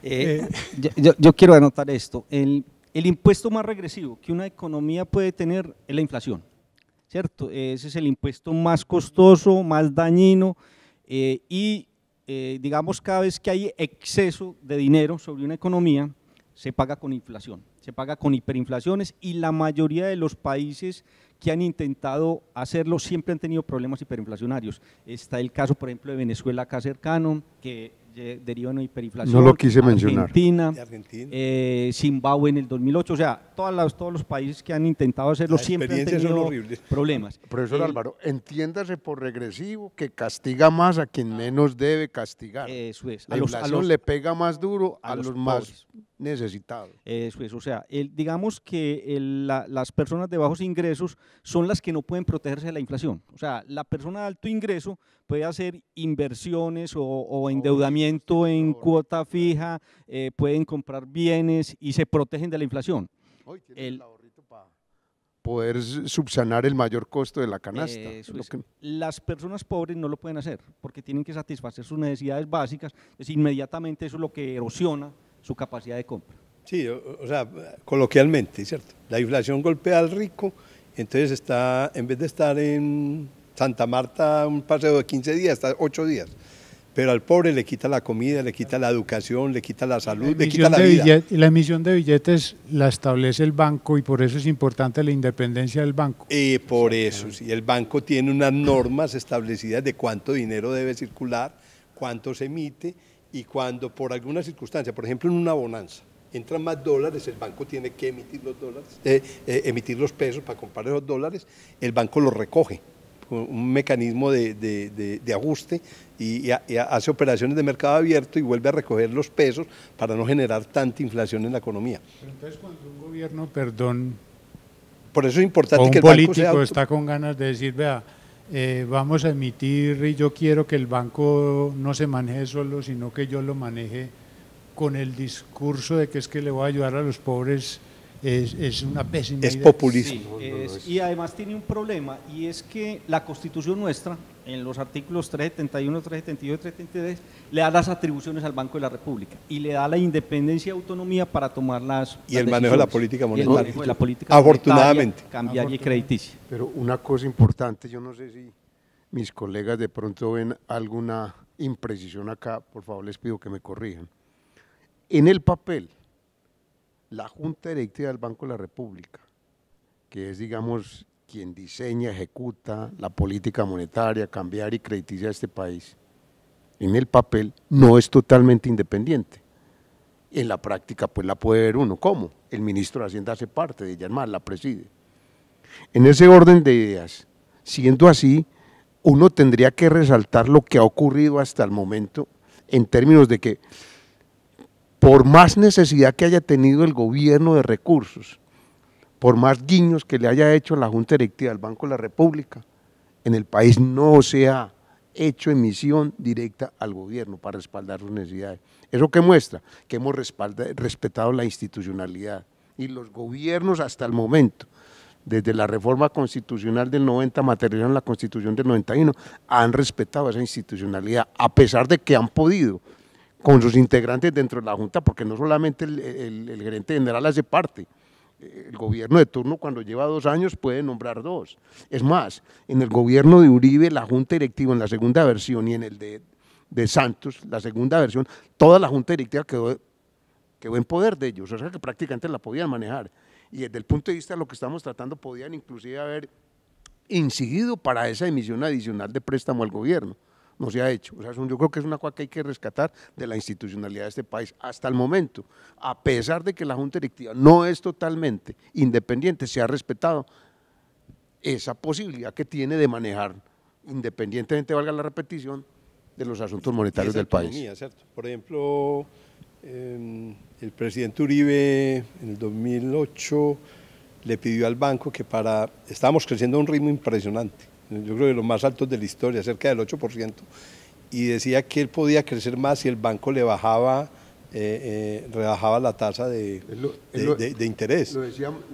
Eh, eh, yo, quiero anotar esto. El, impuesto más regresivo que una economía puede tener es la inflación, ¿cierto? Ese es el impuesto más costoso, más dañino eh, y digamos cada vez que hay exceso de dinero sobre una economía, se paga con inflación, se paga con hiperinflaciones y la mayoría de los países que han intentado hacerlo siempre han tenido problemas hiperinflacionarios. Está el caso, por ejemplo, de Venezuela acá cercano, que deriva en hiperinflación. No lo quise mencionar. Argentina, eh, Zimbabue en el 2008. O sea, todos los países que han intentado hacerlo siempre han tenido problemas. Profesor eh, Álvaro, entiéndase por regresivo que castiga más a quien menos debe castigar. Eso es. A los, le pega más duro a, los, más necesitado. Eso es, o sea, digamos que las personas de bajos ingresos son las que no pueden protegerse de la inflación. O sea, la persona de alto ingreso puede hacer inversiones o, endeudamiento en cuota fija, eh, pueden comprar bienes y se protegen de la inflación. poder subsanar el mayor costo de la canasta. Las personas pobres no lo pueden hacer porque tienen que satisfacer sus necesidades básicas. Es inmediatamente eso es lo que erosiona su capacidad de compra. Sí, o, sea, coloquialmente, ¿cierto? La inflación golpea al rico, entonces está, en vez de estar en Santa Marta un paseo de 15 días, está 8 días pero al pobre le quita la comida, le quita la educación, le quita la salud, le quita la vida. la emisión de billetes la establece el banco y por eso es importante la independencia del banco. y eh, por eso, sí. El banco tiene unas normas establecidas de cuánto dinero debe circular, cuánto se emite y cuando por alguna circunstancia, por ejemplo en una bonanza, entran más dólares, el banco tiene que emitir los dólares, eh, eh, emitir los pesos para comprar esos dólares, el banco los recoge con un mecanismo de, de, de, ajuste y, hace operaciones de mercado abierto y vuelve a recoger los pesos para no generar tanta inflación en la economía. Pero entonces cuando un gobierno, perdón, por eso es importante que el político banco está con ganas de decir, vea, eh, vamos a emitir y yo quiero que el banco no se maneje solo, sino que yo lo maneje con el discurso de que es que le voy a ayudar a los pobres, es, una pésima idea. es populismo. y además tiene un problema, y es que la constitución nuestra en los artículos 371, 372, 373, le da las atribuciones al Banco de la República y le da la independencia y autonomía para tomar las. Y el manejo de la política monetaria. Y la política Afortunadamente. Monetaria, y crediticia. Pero una cosa importante, yo no sé si mis colegas de pronto ven alguna imprecisión acá, por favor les pido que me corrijan. En el papel, la Junta Directiva del Banco de la República, que es, digamos, quien diseña, ejecuta la política monetaria, cambiar y crediticia este país, en el papel no es totalmente independiente. En la práctica, pues la puede ver uno. ¿Cómo? El ministro de Hacienda hace parte de ella, más la preside. En ese orden de ideas, siendo así, uno tendría que resaltar lo que ha ocurrido hasta el momento en términos de que por más necesidad que haya tenido el gobierno de recursos, por más guiños que le haya hecho la Junta Directiva del Banco de la República, en el país no se ha hecho emisión directa al gobierno para respaldar sus necesidades. ¿Eso qué muestra? Que hemos respetado la institucionalidad y los gobiernos hasta el momento, desde la reforma constitucional del 90, material la constitución del 91, han respetado esa institucionalidad, a pesar de que han podido con sus integrantes dentro de la Junta, porque no solamente el gerente general hace parte, el gobierno de turno cuando lleva dos años puede nombrar dos. Es más, en el gobierno de Uribe, la Junta Directiva en la segunda versión y en el de, Santos, la segunda versión, toda la Junta Directiva quedó, quedó en poder de ellos, o sea que prácticamente la podían manejar. Y desde el punto de vista de lo que estamos tratando, podían inclusive haber incidido para esa emisión adicional de préstamo al gobierno no se ha hecho. yo creo que es una cosa que hay que rescatar de la institucionalidad de este país hasta el momento. A pesar de que la Junta Directiva no es totalmente independiente, se ha respetado esa posibilidad que tiene de manejar, independientemente, valga la repetición, de los asuntos monetarios del país. Por ejemplo, em, el presidente Uribe en el 2008 le pidió al banco que para, estábamos creciendo a un ritmo impresionante, yo creo de los más altos de la historia, cerca del 8%, y decía que él podía crecer más si el banco le bajaba, eh, eh, rebajaba la tasa de, de, interés. Lo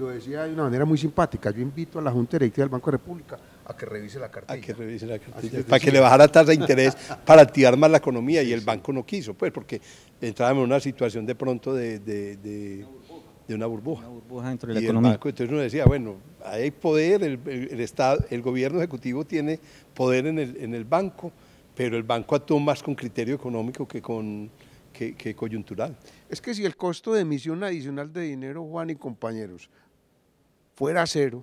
decía, de una manera muy simpática, yo invito a la Junta Directiva del Banco de República a que revise la cartilla. A que revise la cartilla. Para que le bajara la tasa de interés para activar más la economía y el banco no quiso, pues porque entrábamos en una situación de pronto de de una burbuja. burbuja y Banco, entonces uno decía, bueno, hay poder, el, Estado, el gobierno ejecutivo tiene poder en el, en el banco, pero el banco actuó más con criterio económico que con que coyuntural. Es que si el costo de emisión adicional de dinero, Juan y compañeros, fuera cero,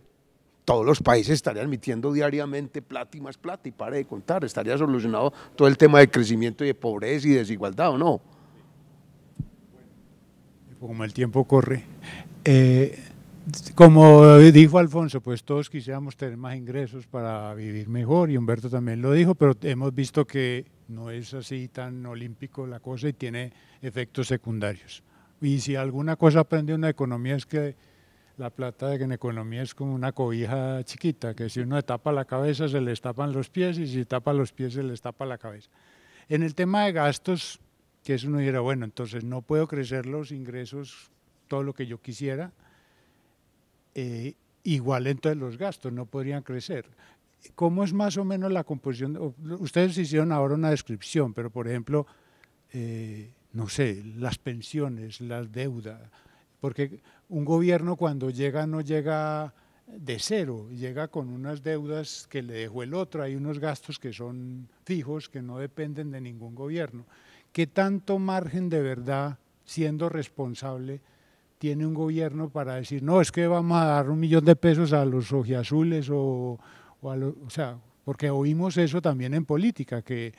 todos los países estarían emitiendo diariamente plata y más plata y para de contar, estaría solucionado todo el tema de crecimiento y de pobreza y desigualdad, ¿o no? como el tiempo corre, eh, como dijo Alfonso, pues todos quisiéramos tener más ingresos para vivir mejor, y Humberto también lo dijo, pero hemos visto que no es así tan olímpico la cosa y tiene efectos secundarios. Y si alguna cosa aprende una economía es que la plata de en economía es como una cobija chiquita, que si uno tapa la cabeza se le tapan los pies y si tapa los pies se le tapa la cabeza. En el tema de gastos, que eso no era bueno, entonces no puedo crecer los ingresos todo lo que yo quisiera, eh, igual entonces los gastos no podrían crecer. ¿Cómo es más o menos la composición? Ustedes hicieron ahora una descripción, pero por ejemplo, eh, no sé, las pensiones, las deudas, porque un gobierno cuando llega no llega de cero, llega con unas deudas que le dejó el otro, hay unos gastos que son fijos, que no dependen de ningún gobierno. ¿Qué tanto margen de verdad, siendo responsable, tiene un gobierno para decir, no, es que vamos a dar un millón de pesos a los ojiazules o, o O sea, porque oímos eso también en política, que,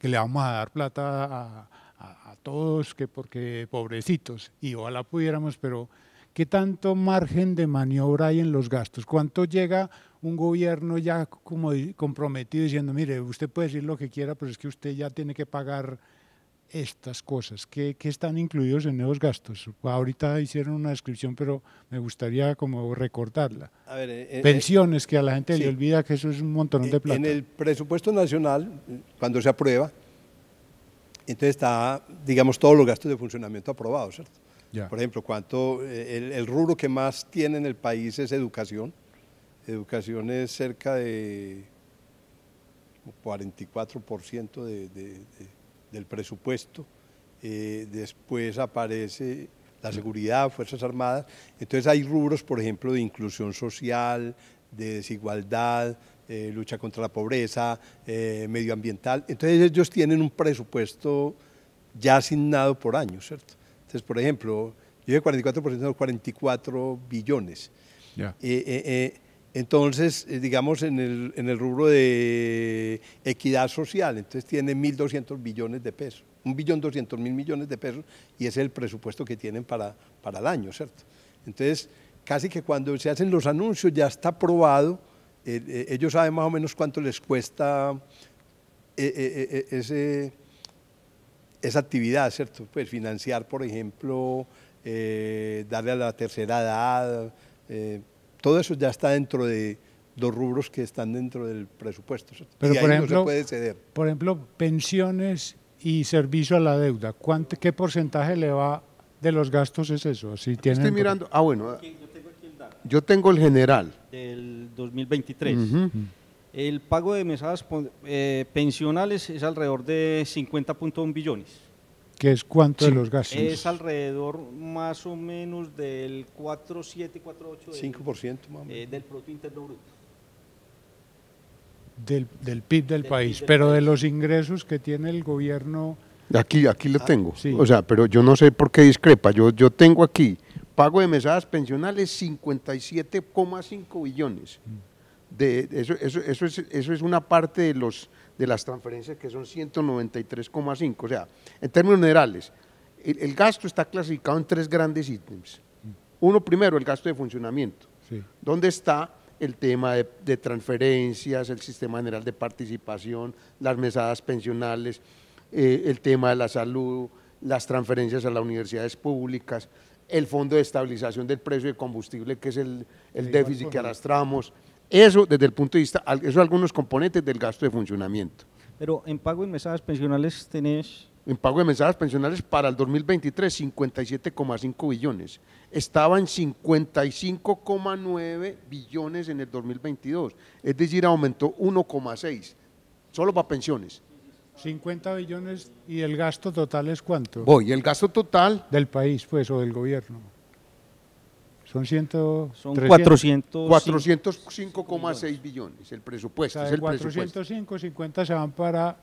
le vamos a dar plata a, todos, que porque pobrecitos, y ojalá pudiéramos, pero ¿qué tanto margen de maniobra hay en los gastos? ¿Cuánto llega un gobierno ya como comprometido diciendo, mire, usted puede decir lo que quiera, pero es que usted ya tiene que pagar estas cosas? que están incluidos en nuevos gastos? Ahorita hicieron una descripción, pero me gustaría como recordarla. Eh, eh, Pensiones, que a la gente le olvida que eso es un montón de eh, plata. En el presupuesto nacional, cuando se aprueba, entonces está, digamos, todos los gastos de funcionamiento aprobados, ¿cierto? Por ejemplo, cuánto, el, rubro que más tiene en el país es educación. Educación es cerca de 44% de del presupuesto, eh, después aparece la seguridad, Fuerzas Armadas, entonces hay rubros, por ejemplo, de inclusión social, de desigualdad, eh, lucha contra la pobreza, eh, medioambiental, entonces ellos tienen un presupuesto ya asignado por año, ¿cierto? Entonces, por ejemplo, yo de 44% 44 billones. Entonces, eh, digamos, en el, rubro de equidad social, entonces tiene 1.200 billones de pesos, 1.200.000 millones de pesos, y es el presupuesto que tienen para, para el año, ¿cierto? Entonces, casi que cuando se hacen los anuncios ya está aprobado, eh, eh, ellos saben más o menos cuánto les cuesta ese, esa actividad, ¿cierto? Pues financiar, por ejemplo, darle a la tercera edad todo eso ya está dentro de dos rubros que están dentro del presupuesto. Pero por, ejemplo, puede ceder. por ejemplo, pensiones y servicio a la deuda, ¿qué porcentaje le va de los gastos es eso? Estoy mirando, ah bueno, yo, tengo el el general. Del 2023. El pago de mesadas eh, pensionales es alrededor de 50.1 billones que es cuánto de los gastos. Es alrededor más o menos del 4,7, 4,8 del, 5% más eh, del Producto Interno Bruto. Del, del PIB del, país, pero de los ingresos que tiene el gobierno. Aquí, aquí lo ah, tengo. O sea, pero yo no sé por qué discrepa. Yo, yo tengo aquí pago de mesadas pensionales 57,5 billones. Mm. De, eso, eso, eso, es, eso es una parte de los de las transferencias, que son 193,5. O sea, en términos generales, el, gasto está clasificado en tres grandes ítems. Uno, primero, el gasto de funcionamiento, ¿Dónde está el tema de, transferencias, el sistema general de participación, las mesadas pensionales, eh, el tema de la salud, las transferencias a las universidades públicas, el fondo de estabilización del precio de combustible, que es el déficit que arrastramos. Eso desde el punto de vista, eso algunos componentes del gasto de funcionamiento. Pero en pago de mesadas pensionales tenés... En pago de mesadas pensionales para el 2023, 57,5 billones. Estaba en 55,9 billones en el 2022. Es decir, aumentó 1,6, solo para pensiones. 50 billones y el gasto total es cuánto? Voy, el gasto total... Del país, pues, o del gobierno. Son, ciento, 405,6 billones el presupuesto. O 405, 50 se van para...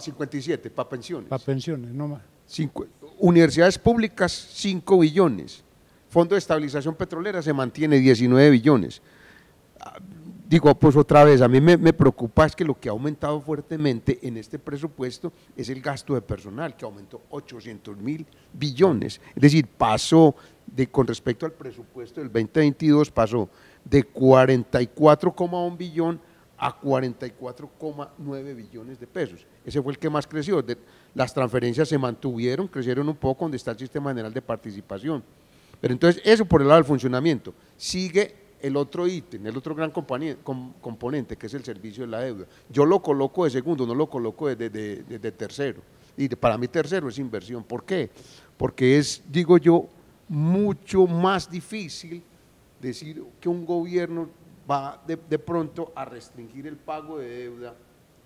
57, para pensiones. Para pensiones, no más. universidades públicas, 5 billones. Fondo de Estabilización Petrolera se mantiene 19 billones. Ah, digo, pues otra vez, a mí me, me, preocupa es que lo que ha aumentado fuertemente en este presupuesto es el gasto de personal, que aumentó 800 mil billones. Es decir, pasó con respecto al presupuesto del 2022 pasó de 44,1 billón a 44,9 billones de pesos. Ese fue el que más creció. las transferencias se mantuvieron, crecieron un poco donde está el sistema general de participación. Pero entonces eso por el lado del funcionamiento. Sigue el otro ítem, el otro gran componente que es el servicio de la deuda. Yo lo coloco de segundo, no lo coloco de, de tercero. Y para mí tercero es inversión. ¿Por qué? Porque es, digo yo, mucho más difícil decir que un gobierno va de, pronto a restringir el pago de deuda.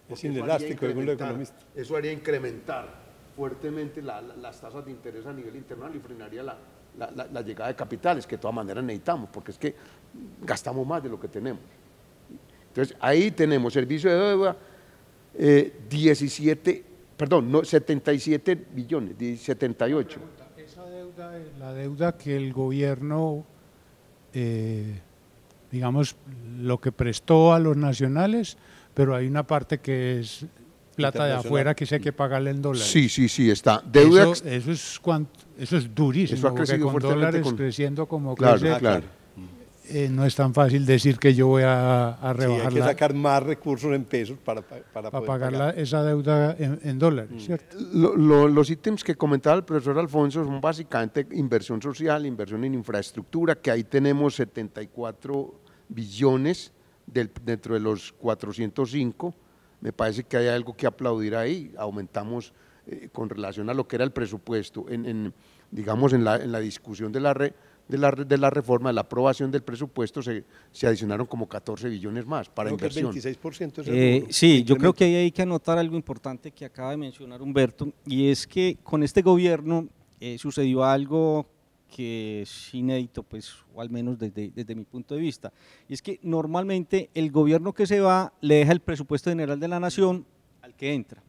Es inelástico, según los economistas. Eso haría incrementar fuertemente las tasas de interés a nivel internacional y frenaría la, llegada de capitales, que de todas maneras necesitamos, porque es que gastamos más de lo que tenemos. Entonces, ahí tenemos servicio de deuda 17, eh, perdón, no, 77 billones, 78 la deuda que el gobierno, eh, digamos, lo que prestó a los nacionales, pero hay una parte que es plata de afuera que se hay que pagarle en dólares. Sí, sí, sí, está. eso, es, durísimo, eso con dólares creciendo como claro, eh, no es tan fácil decir que yo voy a, a rebajar. hay que sacar más recursos en pesos para, para, pagar, esa deuda en, dólares, mm. ¿cierto? los ítems que comentaba el profesor Alfonso son básicamente inversión social, inversión en infraestructura, que ahí tenemos 74 billones del, dentro de los 405. Me parece que hay algo que aplaudir ahí. Aumentamos eh, con relación a lo que era el presupuesto, en, en digamos, en la, en la discusión de la red de la, reforma, de la aprobación del presupuesto, se, se adicionaron como 14 billones más para inversión. el 26% eh, sí, yo creo que ahí hay que anotar algo importante que acaba de mencionar Humberto, y es que con este gobierno eh, sucedió algo que es inédito, pues, o al menos desde, mi punto de vista. Y es que normalmente el gobierno que se va le deja el presupuesto general de la nación al que entra.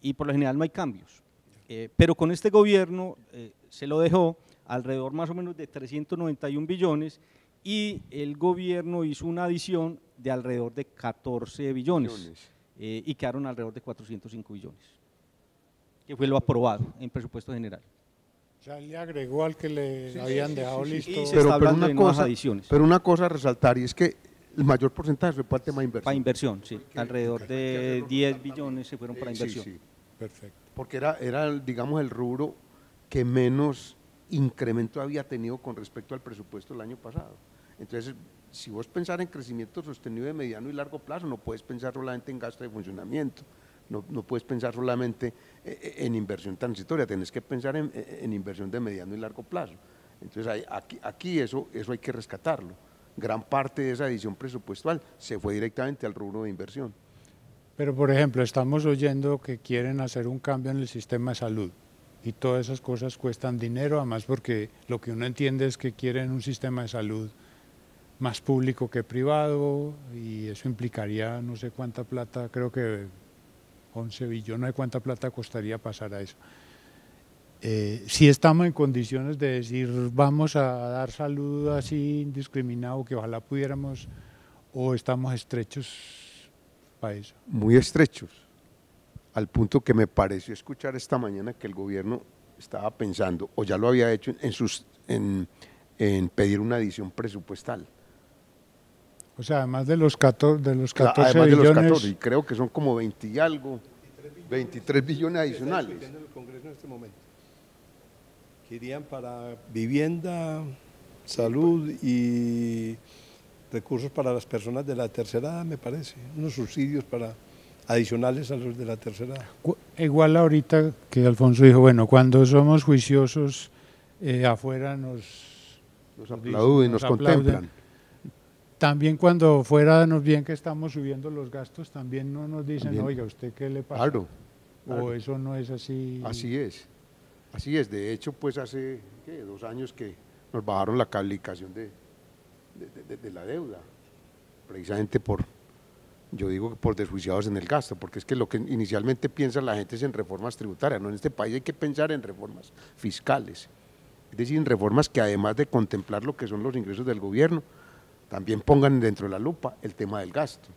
Y por lo general no hay cambios. Eh, pero con este gobierno se lo dejó alrededor más o menos de 391 billones y el gobierno hizo una adición de alrededor de 14 billones eh, y quedaron alrededor de 405 billones, que fue lo aprobado en presupuesto general. Ya le agregó al que le habían dejado listo. Pero, una cosa, adiciones. pero una cosa a resaltar y es que el mayor porcentaje fue para tema de inversión. Para inversión, sí. alrededor de 10 billones se fueron para inversión. Sí, sí, perfecto. Porque era, era, digamos, el rubro que menos incremento había tenido con respecto al presupuesto del año pasado. Entonces, si vos pensar en crecimiento sostenido de mediano y largo plazo, no puedes pensar solamente en gasto de funcionamiento, no, puedes pensar solamente eh, eh, en inversión transitoria, tenés que pensar eh, en, inversión de mediano y largo plazo. Entonces, aquí, eso, eso hay que rescatarlo. Gran parte de esa edición presupuestal se fue directamente al rubro de inversión. Pero, por ejemplo, estamos oyendo que quieren hacer un cambio en el sistema de salud y todas esas cosas cuestan dinero, además porque lo que uno entiende es que quieren un sistema de salud más público que privado y eso implicaría no sé cuánta plata, creo que 11 billones, no sé cuánta plata costaría pasar a eso. Eh, si estamos en condiciones de decir vamos a dar salud así indiscriminado que ojalá pudiéramos o estamos estrechos para eso. Muy estrechos al punto que me pareció escuchar esta mañana que el gobierno estaba pensando, o ya lo había hecho, en, sus, en, pedir una adición presupuestal. O sea, además de los 14, de los 14 además de los 14, y creo que son como 20 y algo, 23 billones adicionales. en el Congreso en este momento. Que irían para vivienda, salud y recursos para las personas de la tercera edad, me parece. Unos subsidios para adicionales a los de la tercera. Igual ahorita que Alfonso dijo, bueno, cuando somos juiciosos, eh, afuera nos, nos aplauden, nos, nos También cuando fuera nos bien que estamos subiendo los gastos, también no nos dicen, oiga, ¿usted qué le pasa? Claro, O eso no es así. Así es, así es. De hecho, pues hace dos años que nos bajaron la calificación de la deuda, precisamente por, yo digo por desjuiciados en el gasto, porque es que lo que inicialmente piensa la gente es en reformas tributarias, no en este país hay que pensar en reformas fiscales, es decir, en reformas que además de contemplar lo que son los ingresos del gobierno, también pongan dentro de la lupa el tema del gasto,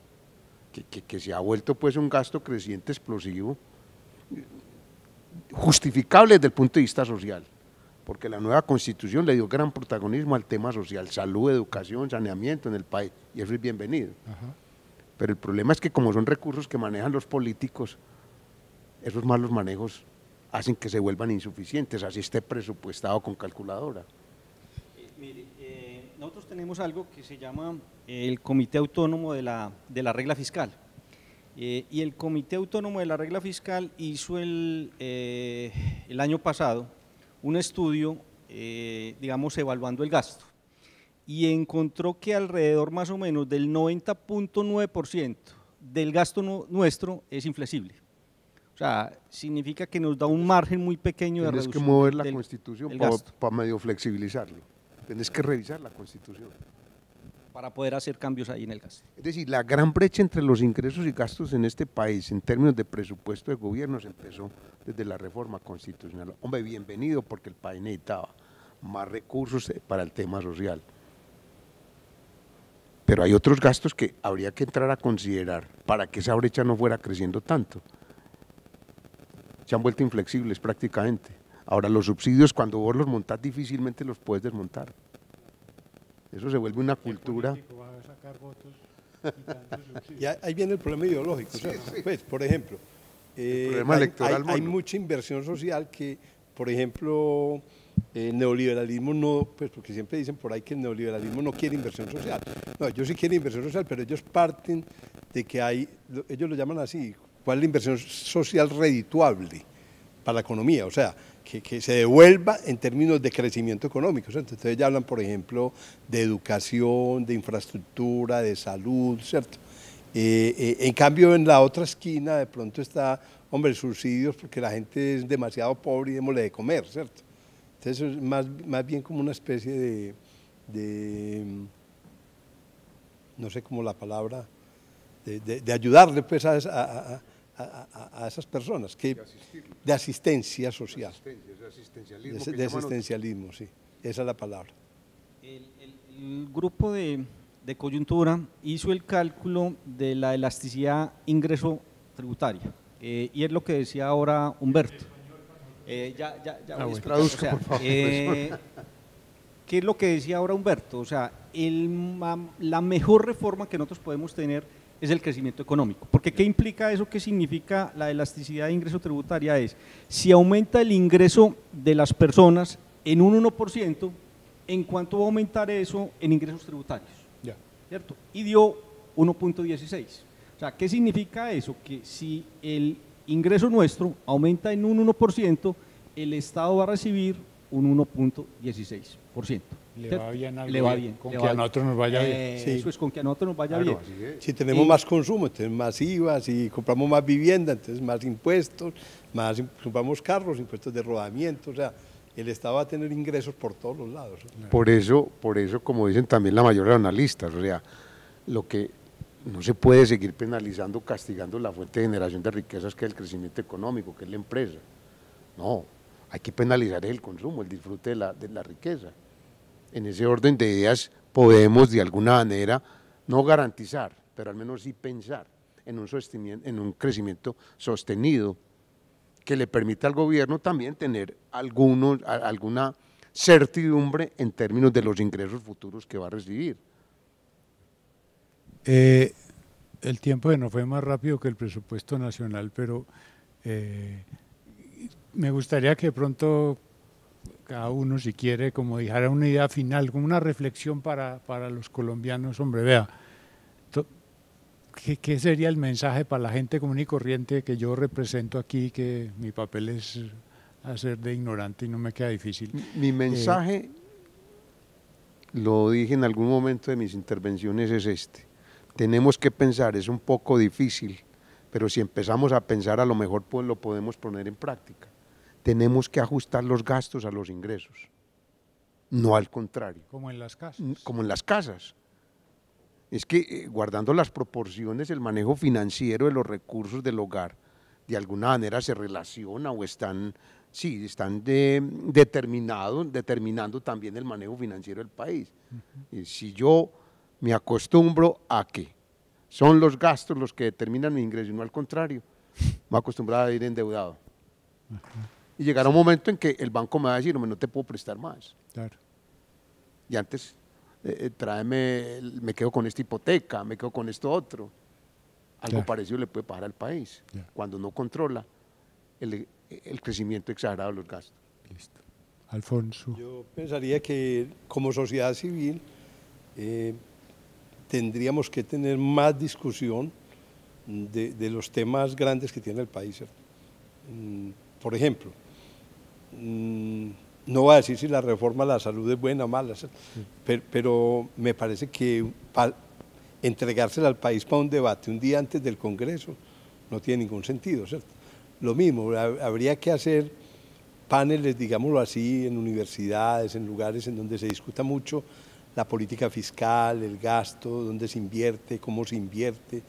que, se ha vuelto pues un gasto creciente, explosivo, justificable desde el punto de vista social, porque la nueva constitución le dio gran protagonismo al tema social, salud, educación, saneamiento en el país, y eso es bienvenido. Ajá. Pero el problema es que como son recursos que manejan los políticos, esos malos manejos hacen que se vuelvan insuficientes, así esté presupuestado con calculadora. Eh, mire, eh, nosotros tenemos algo que se llama eh, el Comité Autónomo de la, Regla Fiscal. y el Comité Autónomo de la Regla Fiscal hizo el año pasado un estudio, digamos, evaluando el gasto y encontró que alrededor más o menos del 90.9% del gasto nuestro es inflexible. O sea, significa que nos da un margen muy pequeño de reducción. Tienes que mover la Constitución para medio flexibilizarlo. Tienes que revisar la Constitución. Para poder hacer cambios ahí en el gasto. Es decir, la gran brecha entre los ingresos y gastos en este país en términos de presupuesto de gobierno se empezó desde la reforma constitucional. Hombre, bienvenido porque el país necesitaba más recursos eh, para el tema social pero hay otros gastos que habría que entrar a considerar para que esa brecha no fuera creciendo tanto. Se han vuelto inflexibles prácticamente. Ahora los subsidios cuando vos los montás difícilmente los puedes desmontar. Eso se vuelve una cultura. Y ahí viene el problema ideológico. pues, por ejemplo, eh, hay mucha inversión social que, por ejemplo, el eh, neoliberalismo no, pues porque siempre dicen por ahí que el neoliberalismo no quiere inversión social. No, ellos sí quieren inversión social, pero ellos parten de que hay, ellos lo llaman así, ¿cuál es la inversión social redituable para la economía? O sea, que, se devuelva en términos de crecimiento económico. ¿cierto? Entonces ya hablan, por ejemplo, de educación, de infraestructura, de salud, ¿cierto? Eh, eh, en cambio, en la otra esquina de pronto está, hombre, subsidios porque la gente es demasiado pobre y démosle de comer, ¿cierto? Entonces es más, más bien como una especie de, no sé cómo la palabra, de, ayudarle a, esas personas, que, de, asistencia social. De, asistencialismo. sí, esa es la palabra. El, grupo de, coyuntura hizo el cálculo de la elasticidad ingreso tributaria eh, y es lo que decía ahora Humberto. Eh, ya, ya, ya ¿Qué es lo que decía ahora Humberto? O sea, la mejor reforma que nosotros podemos tener es el crecimiento económico. Porque ¿qué implica eso? ¿Qué significa la elasticidad de ingreso tributaria? Es, si aumenta el ingreso de las personas en un 1%, ¿en cuánto va a aumentar eso en ingresos tributarios? Ya. ¿Cierto? Y dio 1.16. O sea, ¿qué significa eso? Que si el ingreso nuestro aumenta en un 1%, el Estado va a recibir un 1.16%. Le va bien, le bien Con que a nosotros nos vaya bien. Eh, eso es, con que a nosotros nos vaya bien. Si tenemos más consumo, entonces más IVA, si compramos más vivienda, entonces más impuestos, más compramos carros, impuestos de rodamiento, o sea, el Estado va a tener ingresos por todos los lados. Por eso, por eso como dicen también la mayoría de analistas, o sea, lo que no se puede seguir penalizando, castigando la fuente de generación de riquezas que es el crecimiento económico, que es la empresa. No, hay que penalizar el consumo, el disfrute de la, riqueza. En ese orden de ideas podemos de alguna manera no garantizar, pero al menos sí pensar en un, crecimiento sostenido que le permita al gobierno también tener alguna certidumbre en términos de los ingresos futuros que va a recibir. Eh, el tiempo no fue más rápido que el presupuesto nacional, pero eh, me gustaría que pronto cada uno, si quiere, como dijera una idea final, como una reflexión para, los colombianos. Hombre, vea, ¿qué, sería el mensaje para la gente común y corriente que yo represento aquí, que mi papel es hacer de ignorante y no me queda difícil? Mi, eh, mensaje, lo dije en algún momento de mis intervenciones, es este tenemos que pensar, es un poco difícil, pero si empezamos a pensar a lo mejor pues, lo podemos poner en práctica. Tenemos que ajustar los gastos a los ingresos, no al contrario. Como en las casas. Como en las casas. Es que eh, guardando las proporciones, el manejo financiero de los recursos del hogar, de alguna manera se relaciona o están, sí, están determinando también el manejo financiero del país. Eh, si yo me acostumbro a que son los gastos los que determinan mi ingreso, y no al contrario. Me acostumbrado a ir endeudado. Y llegará un momento en que el banco me va a decir, no, no te puedo prestar más. Claro. Y antes, eh, eh, tráeme, me quedo con esta hipoteca, me quedo con esto otro. Algo parecido le puede pagar al país, cuando no controla el, crecimiento exagerado de los gastos. Listo. Alfonso. Yo pensaría que como sociedad civil... Eh, tendríamos que tener más discusión de, los temas grandes que tiene el país. Mm, por ejemplo, mm, no voy a decir si la reforma a la salud es buena o mala, pero, me parece que entregársela al país para un debate un día antes del Congreso no tiene ningún sentido, Lo mismo, habría que hacer paneles, digámoslo así, en universidades, en lugares en donde se discuta mucho la política fiscal, el gasto, dónde se invierte, cómo se invierte,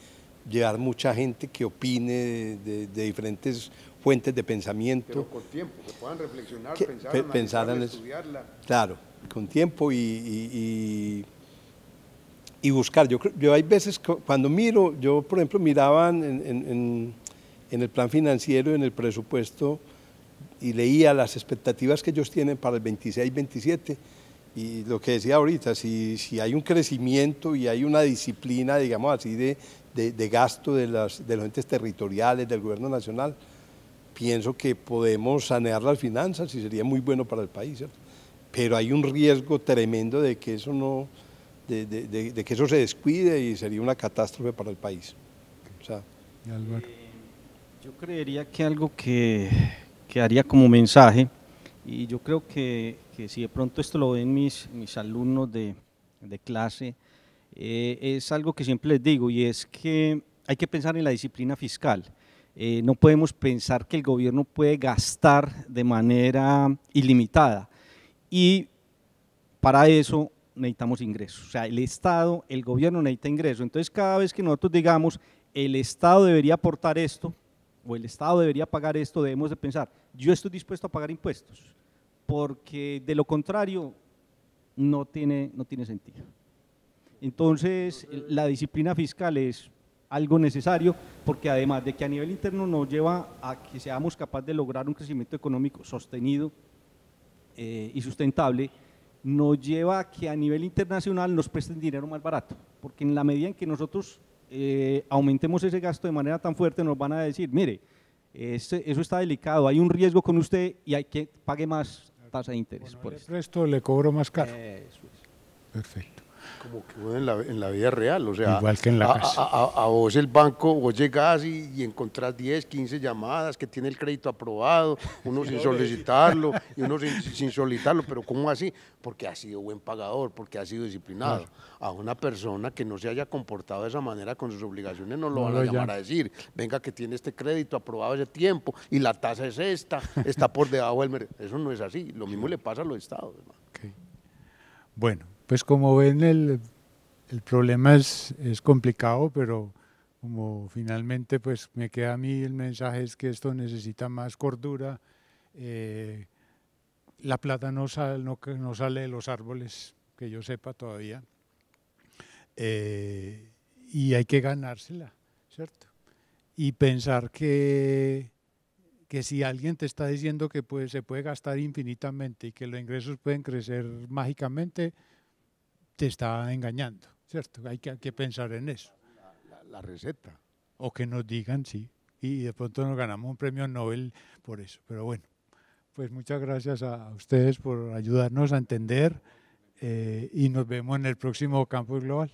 llevar mucha gente que opine de, diferentes fuentes de pensamiento. Pero con tiempo, que puedan reflexionar, pensar, en estudiarla. Claro, con tiempo y, y, buscar. Yo, yo, hay veces cuando miro, yo por ejemplo miraban en, el plan financiero, en el presupuesto, y leía las expectativas que ellos tienen para el 26 y 27 y lo que decía ahorita, si, si, hay un crecimiento y hay una disciplina, digamos así, de, gasto de, las, de los entes territoriales, del gobierno nacional, pienso que podemos sanear las finanzas y sería muy bueno para el país, Pero hay un riesgo tremendo de que eso no, de, que eso se descuide y sería una catástrofe para el país. Eh, yo creería que algo que haría como mensaje, y yo creo que que si de pronto esto lo ven mis, mis alumnos de, de clase, eh, es algo que siempre les digo y es que hay que pensar en la disciplina fiscal. Eh, no podemos pensar que el gobierno puede gastar de manera ilimitada y para eso necesitamos ingresos. O sea, el Estado, el gobierno necesita ingresos. Entonces, cada vez que nosotros digamos, el Estado debería aportar esto o el Estado debería pagar esto, debemos de pensar, yo estoy dispuesto a pagar impuestos porque de lo contrario no tiene, no tiene sentido. Entonces, la disciplina fiscal es algo necesario porque además de que a nivel interno nos lleva a que seamos capaces de lograr un crecimiento económico sostenido eh, y sustentable, nos lleva a que a nivel internacional nos presten dinero más barato, porque en la medida en que nosotros eh, aumentemos ese gasto de manera tan fuerte, nos van a decir, mire, eso está delicado, hay un riesgo con usted y hay que pague más tasa de interés. Bueno, por el resto le cobro más caro. Eso es. Perfecto. Como que en la, en la vida real, o sea. Igual que en la a, casa. A, vos el banco, vos llegás y, encontrás 10, 15 llamadas que tiene el crédito aprobado, uno sin solicitarlo y uno sin, solicitarlo, pero ¿cómo así? Porque ha sido buen pagador, porque ha sido disciplinado. A una persona que no se haya comportado de esa manera con sus obligaciones no lo van a llamar a decir, venga que tiene este crédito aprobado hace tiempo y la tasa es esta, está por debajo del mercado. Eso no es así, lo mismo le pasa a los estados. Bueno, pues como ven, el, el problema es, complicado, pero como finalmente pues me queda a mí el mensaje es que esto necesita más cordura. Eh, la plata no, sale de los árboles, que yo sepa todavía. Eh, y hay que ganársela, ¿cierto? Y pensar que, si alguien te está diciendo que se puede gastar infinitamente y que los ingresos pueden crecer mágicamente, está engañando, ¿cierto? Hay que, pensar en eso. La, receta. O que nos digan, sí. Y de pronto nos ganamos un premio Nobel por eso. Pero bueno, pues muchas gracias a, ustedes por ayudarnos a entender eh, y nos vemos en el próximo Campus Global.